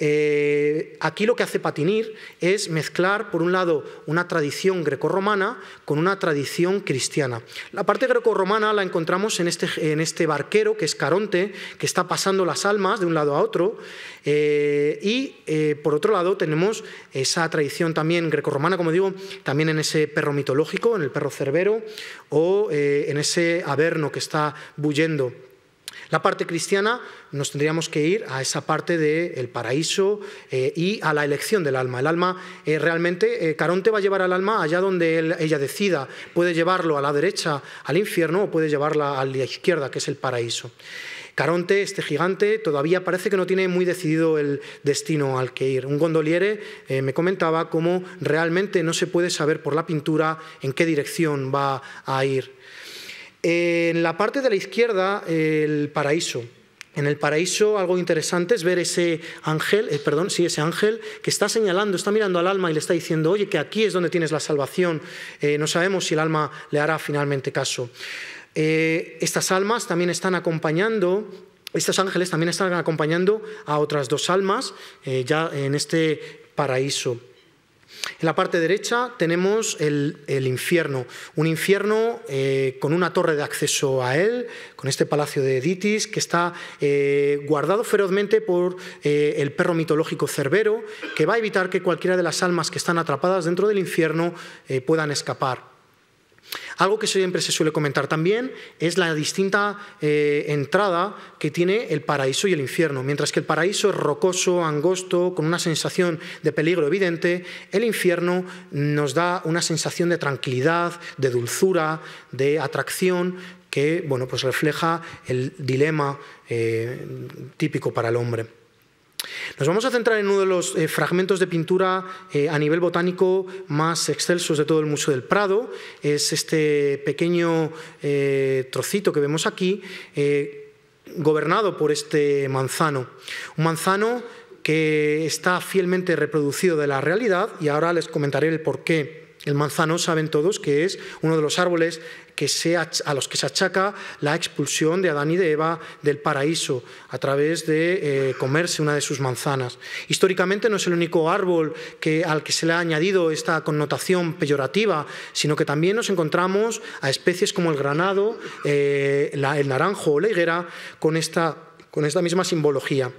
Eh, aquí lo que hace Patinir es mezclar, por un lado, una tradición grecorromana con una tradición cristiana. La parte grecorromana la encontramos en este, este barquero, que es Caronte, que está pasando las almas de un lado a otro, eh, y eh, por otro lado tenemos esa tradición también grecorromana, como digo, también en ese perro mitológico, en el perro cerbero, o en ese averno que está bullendo. La parte cristiana nos tendríamos que ir a esa parte del paraíso eh, y a la elección del alma. El alma eh, realmente, eh, Caronte va a llevar al alma allá donde ella decida. Puede llevarlo a la derecha, al infierno, o puede llevarla a la izquierda, que es el paraíso. Caronte, este gigante, todavía parece que no tiene muy decidido el destino al que ir. Un gondoliere me comentaba cómo realmente no se puede saber por la pintura en qué dirección va a ir. En la parte de la izquierda, el paraíso. En el paraíso algo interesante es ver ese ángel, eh, perdón, sí, ese ángel que está señalando, está mirando al alma y le está diciendo, oye, que aquí es donde tienes la salvación. Eh, no sabemos si el alma le hará finalmente caso. Eh, estas almas también están acompañando estos ángeles también están acompañando a otras dos almas ya en este paraíso. En la parte derecha tenemos el, infierno, un infierno eh, con una torre de acceso a él, con este palacio de Editis, que está eh, guardado ferozmente por eh, el perro mitológico Cerbero, que va a evitar que cualquiera de las almas que están atrapadas dentro del infierno puedan escapar. Algo que siempre se suele comentar también es la distinta eh, entrada que tiene el paraíso y el infierno. Mientras que el paraíso es rocoso, angosto, con una sensación de peligro evidente, el infierno nos da una sensación de tranquilidad, de dulzura, de atracción que bueno, pues refleja el dilema eh, típico para el hombre. Nos vamos a centrar en uno de los eh, fragmentos de pintura eh, a nivel botánico más excelsos de todo el Museo del Prado. Es este pequeño eh, trocito que vemos aquí, gobernado por este manzano. Un manzano que está fielmente reproducido de la realidad y ahora les comentaré el porqué. El manzano saben todos que es uno de los árboles a los que se achaca la expulsión de Adán y de Eva del paraíso a través de eh, comerse una de sus manzanas. Históricamente no es el único árbol al que se le ha añadido esta connotación peyorativa, sino que también nos encontramos a especies como el granado, eh, el naranjo o la higuera con esta, con esta misma simbología.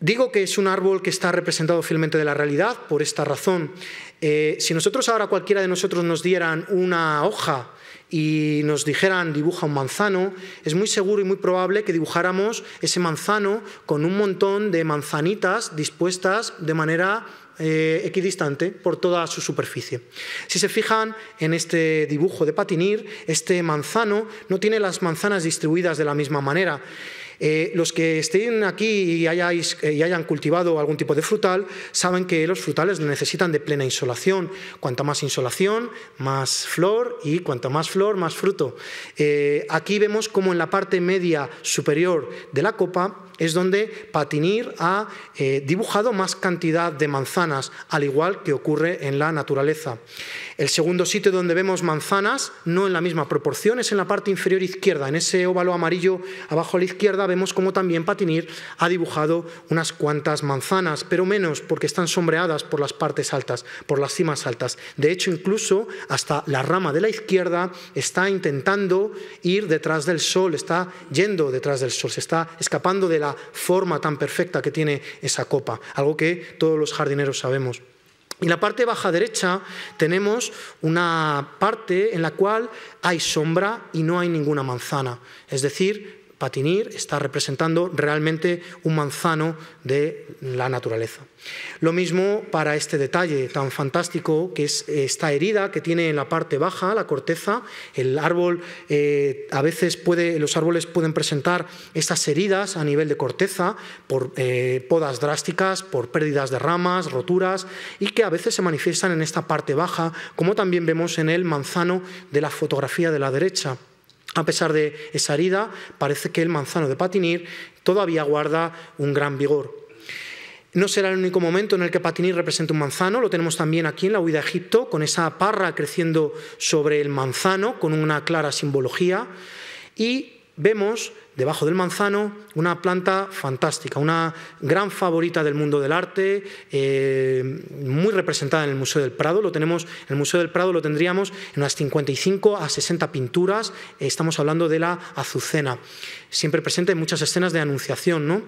Digo que es un árbol que está representado fielmente de la realidad por esta razón. Eh, si nosotros ahora cualquiera de nosotros nos dieran una hoja y nos dijeran dibuja un manzano, es muy seguro y muy probable que dibujáramos ese manzano con un montón de manzanitas dispuestas de manera eh, equidistante por toda su superficie. Si se fijan en este dibujo de Patinir, este manzano no tiene las manzanas distribuidas de la misma manera. Eh, los que estén aquí eh, y, hayan cultivado algún tipo de frutal saben que los frutales necesitan de plena insolación. Cuanta más insolación, más flor y cuanto más flor, más fruto. Eh, aquí vemos como en la parte media superior de la copa es donde Patinir ha dibujado más cantidad de manzanas, al igual que ocurre en la naturaleza. El segundo sitio donde vemos manzanas, no en la misma proporción, es en la parte inferior izquierda. En ese óvalo amarillo abajo a la izquierda vemos cómo también Patinir ha dibujado unas cuantas manzanas, pero menos porque están sombreadas por las partes altas, por las cimas altas. De hecho, incluso hasta la rama de la izquierda está intentando ir detrás del sol, está yendo detrás del sol, se está escapando de la forma tan perfecta que tiene esa copa, algo que todos los jardineros sabemos. En la parte baja derecha tenemos una parte en la cual hay sombra y no hay ninguna manzana, es decir, Patinir está representando realmente un manzano de la naturaleza. Lo mismo para este detalle tan fantástico que es esta herida que tiene en la parte baja la corteza. El árbol eh, a veces puede, los árboles pueden presentar estas heridas a nivel de corteza por eh, podas drásticas, por pérdidas de ramas, roturas y que a veces se manifiestan en esta parte baja, como también vemos en el manzano de la fotografía de la derecha. A pesar de esa herida, parece que el manzano de Patinir todavía guarda un gran vigor. No será el único momento en el que Patinir representa un manzano, lo tenemos también aquí en la huida a Egipto, con esa parra creciendo sobre el manzano, con una clara simbología, y vemos debajo del manzano, una planta fantástica, una gran favorita del mundo del arte, eh, muy representada en el Museo del Prado. Lo tenemos, en el Museo del Prado lo tendríamos en unas 55 a 60 pinturas. estamos hablando de la azucena, siempre presente en muchas escenas de anunciación, ¿no?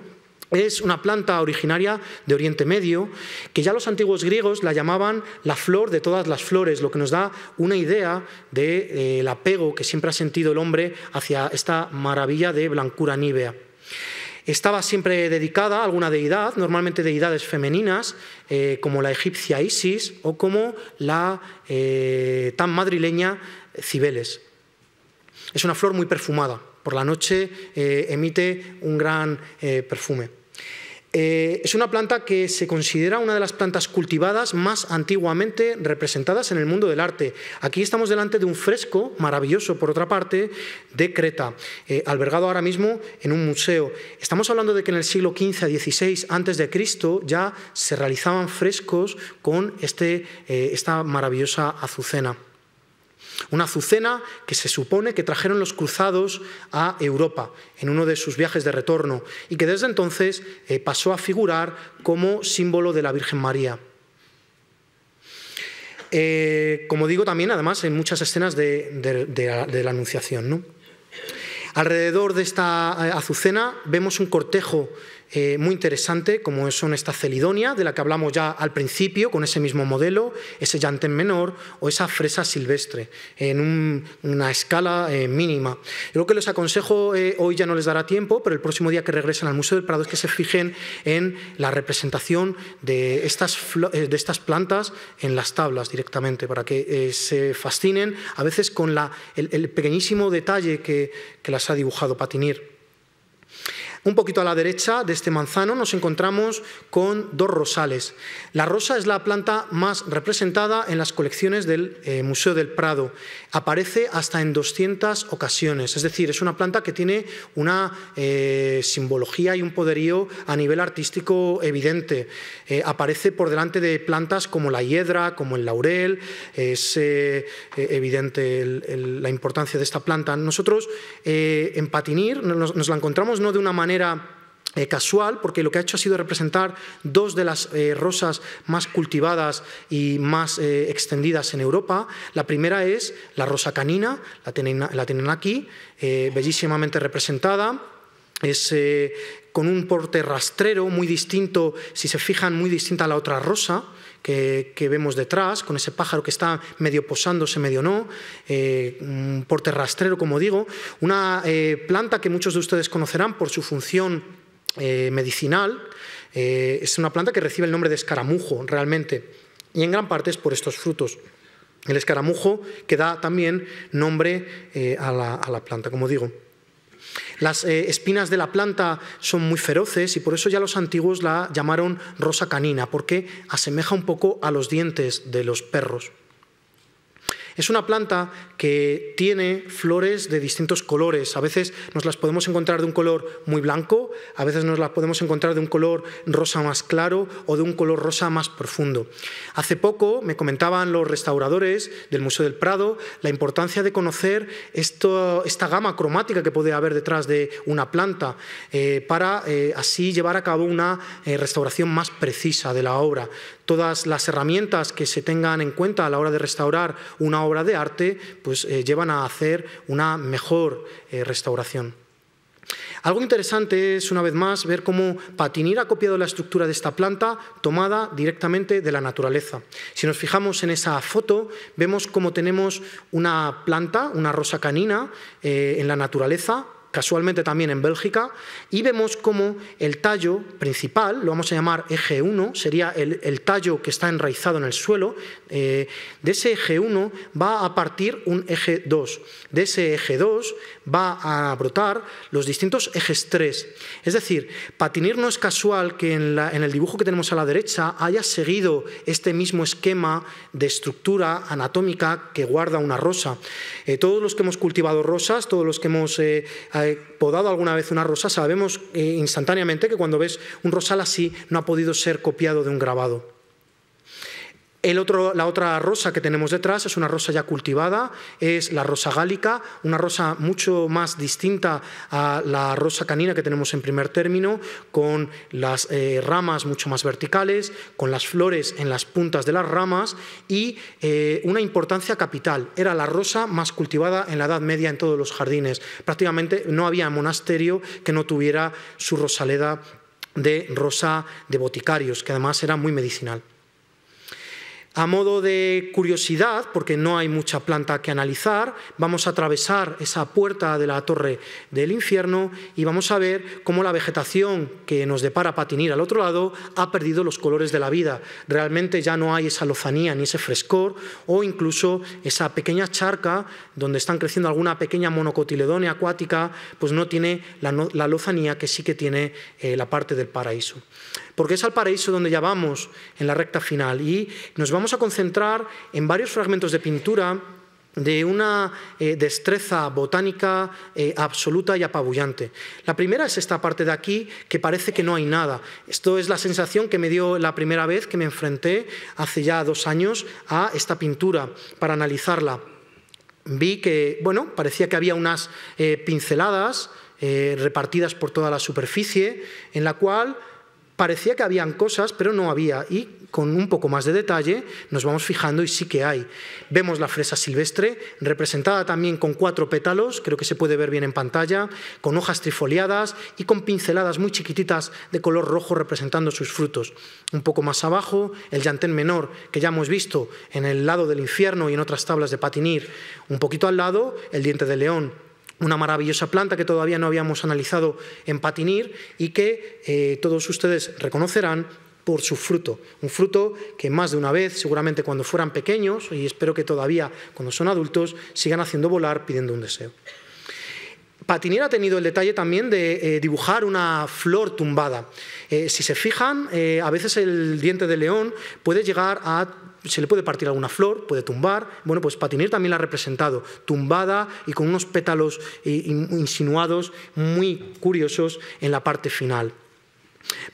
Es una planta originaria de Oriente Medio que ya los antiguos griegos la llamaban la flor de todas las flores, lo que nos da una idea del eh, apego que siempre ha sentido el hombre hacia esta maravilla de blancura nívea. Estaba siempre dedicada a alguna deidad, normalmente deidades femeninas, eh, como la egipcia Isis o como la eh, tan madrileña Cibeles. Es una flor muy perfumada. Por la noche emite un gran perfume. Eh, es una planta que se considera una de las plantas cultivadas más antiguamente representadas en el mundo del arte. Aquí estamos delante de un fresco maravilloso, por otra parte, de Creta, eh, albergado ahora mismo en un museo. Estamos hablando de que en el siglo XV a XVI antes de Cristo ya se realizaban frescos con este, eh, esta maravillosa azucena. Una azucena que se supone que trajeron los cruzados a Europa en uno de sus viajes de retorno y que desde entonces eh, pasó a figurar como símbolo de la Virgen María. Eh, como digo también, además, en muchas escenas de, la, Anunciación. Alrededor de esta eh, azucena vemos un cortejo eh, muy interesante, como son esta celidonia, de la que hablamos ya al principio, con ese mismo modelo, ese llantén menor o esa fresa silvestre, en una escala eh, mínima. lo que les aconsejo, eh, hoy ya no les dará tiempo, pero el próximo día que regresen al Museo del Prado es que se fijen en la representación de estas, de estas plantas en las tablas directamente, para que se fascinen a veces con la, el, pequeñísimo detalle que, que las ha dibujado Patinir. Un poquito a la derecha de este manzano nos encontramos con dos rosales. La rosa es la planta más representada en las colecciones del eh, Museo del Prado. Aparece hasta en 200 ocasiones, es decir, es una planta que tiene una eh, simbología y un poderío a nivel artístico evidente. Eh, aparece por delante de plantas como la hiedra, como el laurel, es evidente la importancia de esta planta. Nosotros en Patinir nos la encontramos no de una manera manera eh, casual, porque lo que ha hecho ha sido representar dos de las eh, rosas más cultivadas y más eh, extendidas en Europa. La primera es la rosa canina, la tienen aquí, bellísimamente representada es eh, con un porte rastrero muy distinto, si se fijan, muy distinta a la otra rosa que, vemos detrás, con ese pájaro que está medio posándose, medio no, eh, un porte rastrero, como digo, una eh, planta que muchos de ustedes conocerán por su función medicinal, es una planta que recibe el nombre de escaramujo realmente, y en gran parte es por estos frutos. El escaramujo que da también nombre a la planta, como digo. Las eh, espinas de la planta son muy feroces y por eso ya los antiguos la llamaron rosa canina, porque asemeja un poco a los dientes de los perros. Es una planta que tiene flores de distintos colores. A veces nos las podemos encontrar de un color muy blanco, a veces nos las podemos encontrar de un color rosa más claro o de un color rosa más profundo. Hace poco me comentaban los restauradores del Museo del Prado la importancia de conocer esta gama cromática que puede haber detrás de una planta eh, para eh, así llevar a cabo una eh, restauración más precisa de la obra todas las herramientas que se tengan en cuenta a la hora de restaurar una obra de arte, pues eh, llevan a hacer una mejor eh, restauración. Algo interesante es, una vez más, ver cómo Patinir ha copiado la estructura de esta planta tomada directamente de la naturaleza. Si nos fijamos en esa foto, vemos cómo tenemos una planta, una rosa canina, eh, en la naturaleza, casualmente también en Bélgica, y vemos como el tallo principal, lo vamos a llamar eje 1, sería el, tallo que está enraizado en el suelo, eh, de ese eje 1 va a partir un eje 2, de ese eje 2 va a brotar los distintos ejes 3. Es decir, Patinir no es casual que en, la, en el dibujo que tenemos a la derecha haya seguido este mismo esquema de estructura anatómica que guarda una rosa. Eh, todos los que hemos cultivado rosas, todos los que hemos... Eh, podado alguna vez una rosa, sabemos eh, instantáneamente que cuando ves un rosal así no ha podido ser copiado de un grabado la otra rosa que tenemos detrás es una rosa ya cultivada, es la rosa gálica, una rosa mucho más distinta a la rosa canina que tenemos en primer término, con las eh, ramas mucho más verticales, con las flores en las puntas de las ramas y eh, una importancia capital. Era la rosa más cultivada en la Edad Media en todos los jardines. Prácticamente no había monasterio que no tuviera su rosaleda de rosa de boticarios, que además era muy medicinal. A modo de curiosidad, porque no hay mucha planta que analizar, vamos a atravesar esa puerta de la torre del infierno y vamos a ver cómo la vegetación que nos depara Patinir al otro lado ha perdido los colores de la vida. Realmente ya no hay esa lozanía ni ese frescor o incluso esa pequeña charca donde están creciendo alguna pequeña monocotiledonia acuática, pues no tiene la, lozanía que sí que tiene eh, la parte del paraíso porque es al paraíso donde ya vamos en la recta final y nos vamos a concentrar en varios fragmentos de pintura de una eh, destreza botánica eh, absoluta y apabullante. La primera es esta parte de aquí, que parece que no hay nada. Esto es la sensación que me dio la primera vez que me enfrenté hace ya dos años a esta pintura para analizarla. Vi que, bueno, parecía que había unas eh, pinceladas repartidas por toda la superficie, en la cual parecía que habían cosas, pero no había. Y con un poco más de detalle nos vamos fijando y sí que hay. Vemos la fresa silvestre, representada también con cuatro pétalos, creo que se puede ver bien en pantalla, con hojas trifoliadas y con pinceladas muy chiquititas de color rojo representando sus frutos. Un poco más abajo, el llantén menor, que ya hemos visto en el lado del infierno y en otras tablas de patinir. Un poquito al lado, el diente de león una maravillosa planta que todavía no habíamos analizado en Patinir y que eh, todos ustedes reconocerán por su fruto. Un fruto que más de una vez, seguramente cuando fueran pequeños, y espero que todavía cuando son adultos, sigan haciendo volar pidiendo un deseo. Patinir ha tenido el detalle también de eh, dibujar una flor tumbada. Eh, si se fijan, a veces el diente de león puede llegar a se le puede partir alguna flor, puede tumbar. Bueno, pues Patinir también la ha representado, tumbada y con unos pétalos eh, insinuados muy curiosos en la parte final.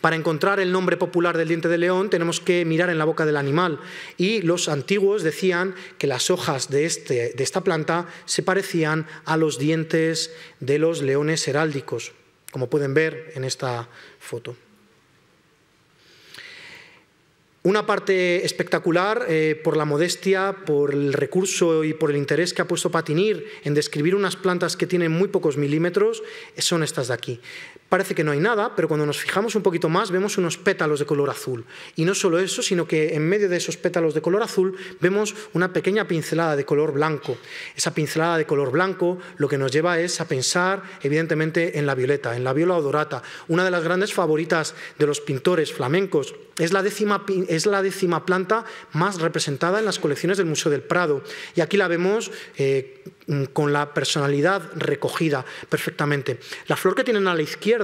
Para encontrar el nombre popular del diente de león tenemos que mirar en la boca del animal y los antiguos decían que las hojas de, este, de esta planta se parecían a los dientes de los leones heráldicos, como pueden ver en esta foto. Una parte espectacular eh, por la modestia, por el recurso y por el interés que ha puesto Patinir en describir unas plantas que tienen muy pocos milímetros son estas de aquí parece que no hay nada, pero cuando nos fijamos un poquito más vemos unos pétalos de color azul. Y no solo eso, sino que en medio de esos pétalos de color azul vemos una pequeña pincelada de color blanco. Esa pincelada de color blanco lo que nos lleva es a pensar evidentemente en la violeta, en la viola odorata, una de las grandes favoritas de los pintores flamencos. Es la, décima, es la décima planta más representada en las colecciones del Museo del Prado. Y aquí la vemos eh, con la personalidad recogida perfectamente. La flor que tienen a la izquierda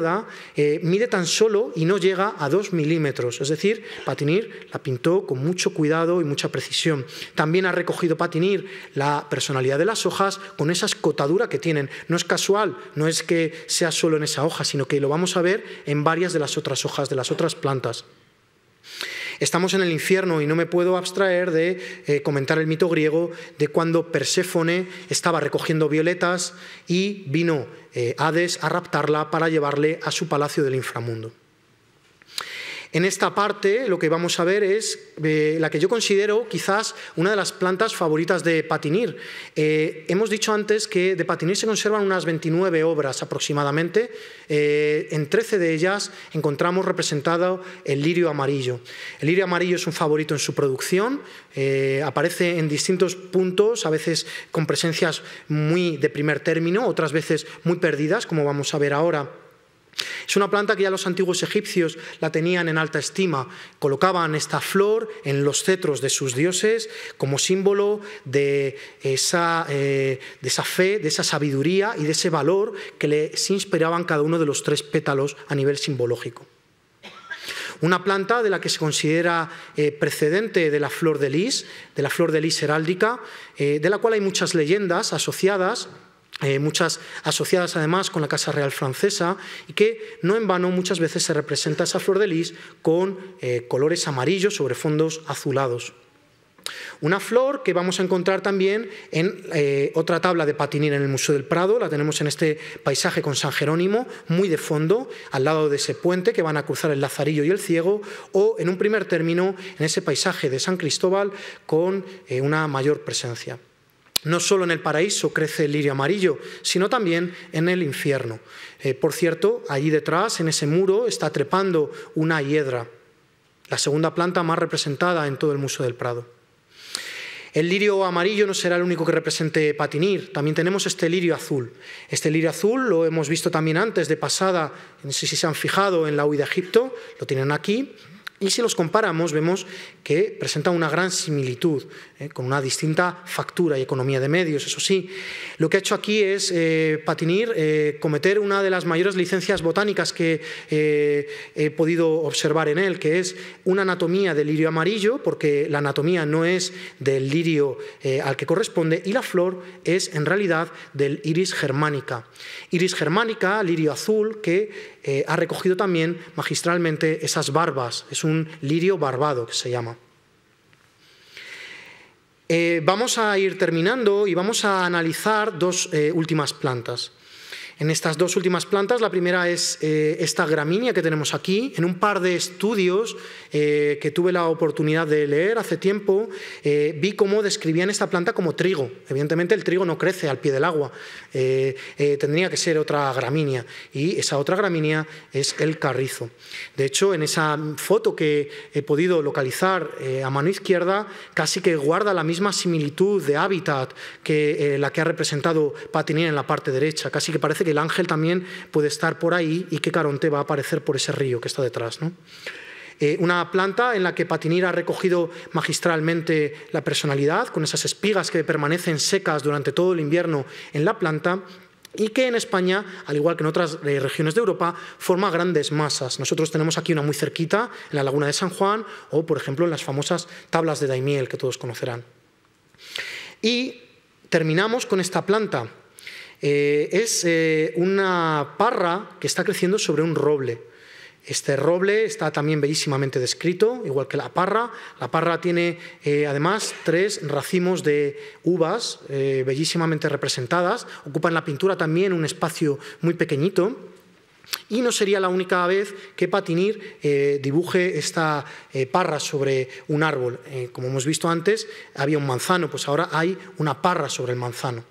eh, mide tan solo y no llega a 2 milímetros. Es decir, Patinir la pintó con mucho cuidado y mucha precisión. También ha recogido Patinir la personalidad de las hojas con esa escotadura que tienen. No es casual, no es que sea solo en esa hoja, sino que lo vamos a ver en varias de las otras hojas, de las otras plantas. Estamos en el infierno y no me puedo abstraer de eh, comentar el mito griego de cuando Perséfone estaba recogiendo violetas y vino eh, Hades a raptarla para llevarle a su palacio del inframundo. En esta parte lo que vamos a ver es eh, la que yo considero quizás una de las plantas favoritas de Patinir. Eh, hemos dicho antes que de Patinir se conservan unas 29 obras aproximadamente. Eh, en 13 de ellas encontramos representado el lirio amarillo. El lirio amarillo es un favorito en su producción, aparece en distintos puntos, a veces con presencias muy de primer término, otras veces muy perdidas, como vamos a ver ahora. Es una planta que ya los antiguos egipcios la tenían en alta estima. Colocaban esta flor en los cetros de sus dioses como símbolo eh, de esa, fe, de esa sabiduría y de ese valor que les inspiraban cada uno de los tres pétalos a nivel simbológico. Una planta de la que se considera eh, precedente de la flor de lis, de la flor de lis heráldica, eh, de la cual hay muchas leyendas asociadas eh, muchas asociadas además con la Casa Real Francesa y que no en vano muchas veces se representa esa flor de lis con eh, colores amarillos sobre fondos azulados. Una flor que vamos a encontrar también en eh, otra tabla de patinir en el Museo del Prado, la tenemos en este paisaje con San Jerónimo, muy de fondo, al lado de ese puente que van a cruzar el Lazarillo y el Ciego, o en un primer término en ese paisaje de San Cristóbal con una mayor presencia. No solo en el paraíso crece el lirio amarillo, sino también en el infierno. Eh, por cierto, allí detrás, en ese muro, está trepando una hiedra, la segunda planta más representada en todo el Museo del Prado. El lirio amarillo no será el único que represente Patinir, también tenemos este lirio azul. Este lirio azul lo hemos visto también antes de pasada, no sé si se han fijado en la huida de Egipto, lo tienen aquí, y si los comparamos vemos que presenta una gran similitud. ¿eh? con una distinta factura y economía de medios, eso sí. Lo que ha hecho aquí es eh, patinir, eh, cometer una de las mayores licencias botánicas que eh, he podido observar en él, que es una anatomía del lirio amarillo, porque la anatomía no es del lirio al que corresponde, y la flor es en realidad del iris germánica. Iris germánica, lirio azul, que ha recogido también magistralmente esas barbas, es un lirio barbado que se llama. Eh, vamos a ir terminando y vamos a analizar dos eh, últimas plantas en estas dos últimas plantas. La primera es eh, esta gramínea que tenemos aquí. En un par de estudios eh, que tuve la oportunidad de leer hace tiempo, eh, vi cómo describían esta planta como trigo. Evidentemente el trigo no crece al pie del agua, tendría que ser otra gramínea. Y esa otra gramínea es el carrizo. De hecho, en esa foto que he podido localizar a mano izquierda, casi que guarda la misma similitud de hábitat que la que ha representado Patinín en la parte derecha. Casi que parece que el ángel también puede estar por ahí y que Caronte va a aparecer por ese río que está detrás. Eh, una planta en la que Patinir ha recogido magistralmente la personalidad, con esas espigas que permanecen secas durante todo el invierno en la planta y que en España, al igual que en otras eh, regiones de Europa, forma grandes masas. Nosotros tenemos aquí una muy cerquita, en la laguna de San Juan, o por ejemplo en las famosas tablas de Daimiel, que todos conocerán. Y terminamos con esta planta, eh, es eh, una parra que está creciendo sobre un roble. Este roble está también bellísimamente descrito, igual que la parra. La parra tiene eh, además tres racimos de uvas bellísimamente representadas. Ocupan la pintura también un espacio muy pequeñito. Y no sería la única vez que Patinir dibuje esta parra sobre un árbol. como hemos visto antes, había un manzano, pues ahora hay una parra sobre el manzano.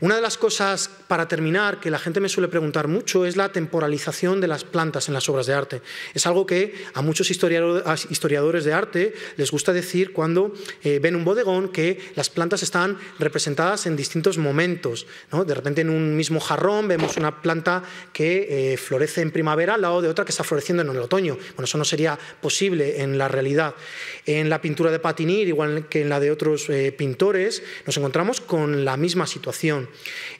Una de las cosas, para terminar, que la gente me suele preguntar mucho es la temporalización de las plantas en las obras de arte. Es algo que a muchos historiadores de arte les gusta decir cuando eh, ven un bodegón que las plantas están representadas en distintos momentos. De repente en un mismo jarrón vemos una planta que eh, florece en primavera al lado de otra que está floreciendo en el otoño. Bueno, eso no sería posible en la realidad. En la pintura de Patinir, igual que en la de otros eh, pintores, nos encontramos con la misma situación.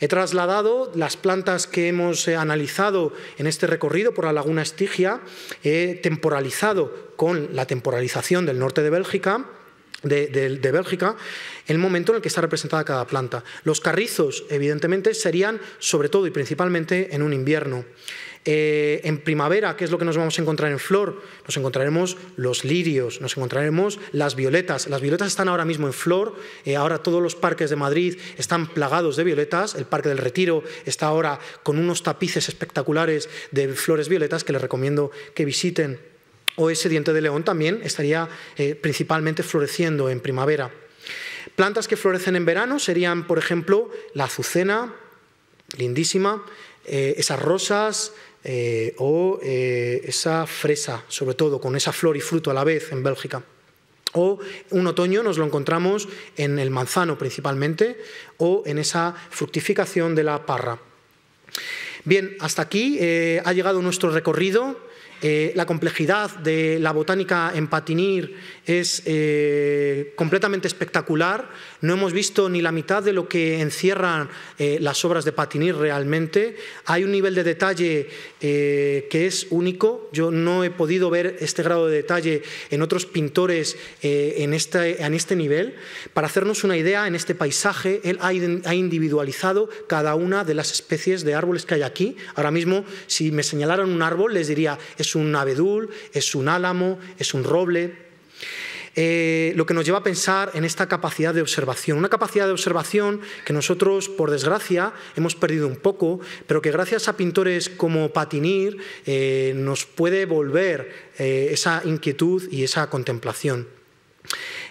He trasladado las plantas que hemos eh, analizado en este recorrido por la laguna Estigia, he temporalizado con la temporalización del norte de Bélgica, de, de, Bélgica, el momento en el que está representada cada planta. Los carrizos, evidentemente, serían sobre todo y principalmente en un invierno. Eh, en primavera, ¿qué es lo que nos vamos a encontrar en flor? Nos encontraremos los lirios, nos encontraremos las violetas. Las violetas están ahora mismo en flor, eh, ahora todos los parques de Madrid están plagados de violetas, el Parque del Retiro está ahora con unos tapices espectaculares de flores violetas que les recomiendo que visiten. O ese diente de león también estaría eh, principalmente floreciendo en primavera. Plantas que florecen en verano serían, por ejemplo, la azucena, lindísima, esas rosas, eh, o eh, esa fresa, sobre todo, con esa flor y fruto a la vez en Bélgica. O un otoño nos lo encontramos en el manzano principalmente o en esa fructificación de la parra. Bien, hasta aquí eh, ha llegado nuestro recorrido. la complejidad de la botánica en Patinir es completamente espectacular no hemos visto ni la mitad de lo que encierran eh, las obras de Patinir realmente. Hay un nivel de detalle eh, que es único. Yo no he podido ver este grado de detalle en otros pintores eh, en, este, nivel. Para hacernos una idea, en este paisaje él ha, ha individualizado cada una de las especies de árboles que hay aquí. Ahora mismo, si me señalaran un árbol, les diría es un abedul, es un álamo, es un roble eh, lo que nos lleva a pensar en esta capacidad de observación. Una capacidad de observación que nosotros, por desgracia, hemos perdido un poco, pero que gracias a pintores como Patinir eh, nos puede volver eh, esa inquietud y esa contemplación.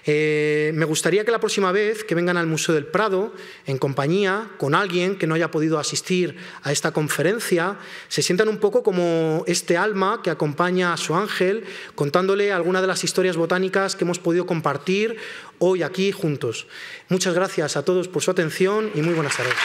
Eh, me gustaría que la próxima vez que vengan al Museo del Prado, en compañía con alguien que no haya podido asistir a esta conferencia, se sientan un poco como este alma que acompaña a su ángel, contándole alguna de las historias botánicas que hemos podido compartir hoy aquí juntos. Muchas gracias a todos por su atención y muy buenas tardes.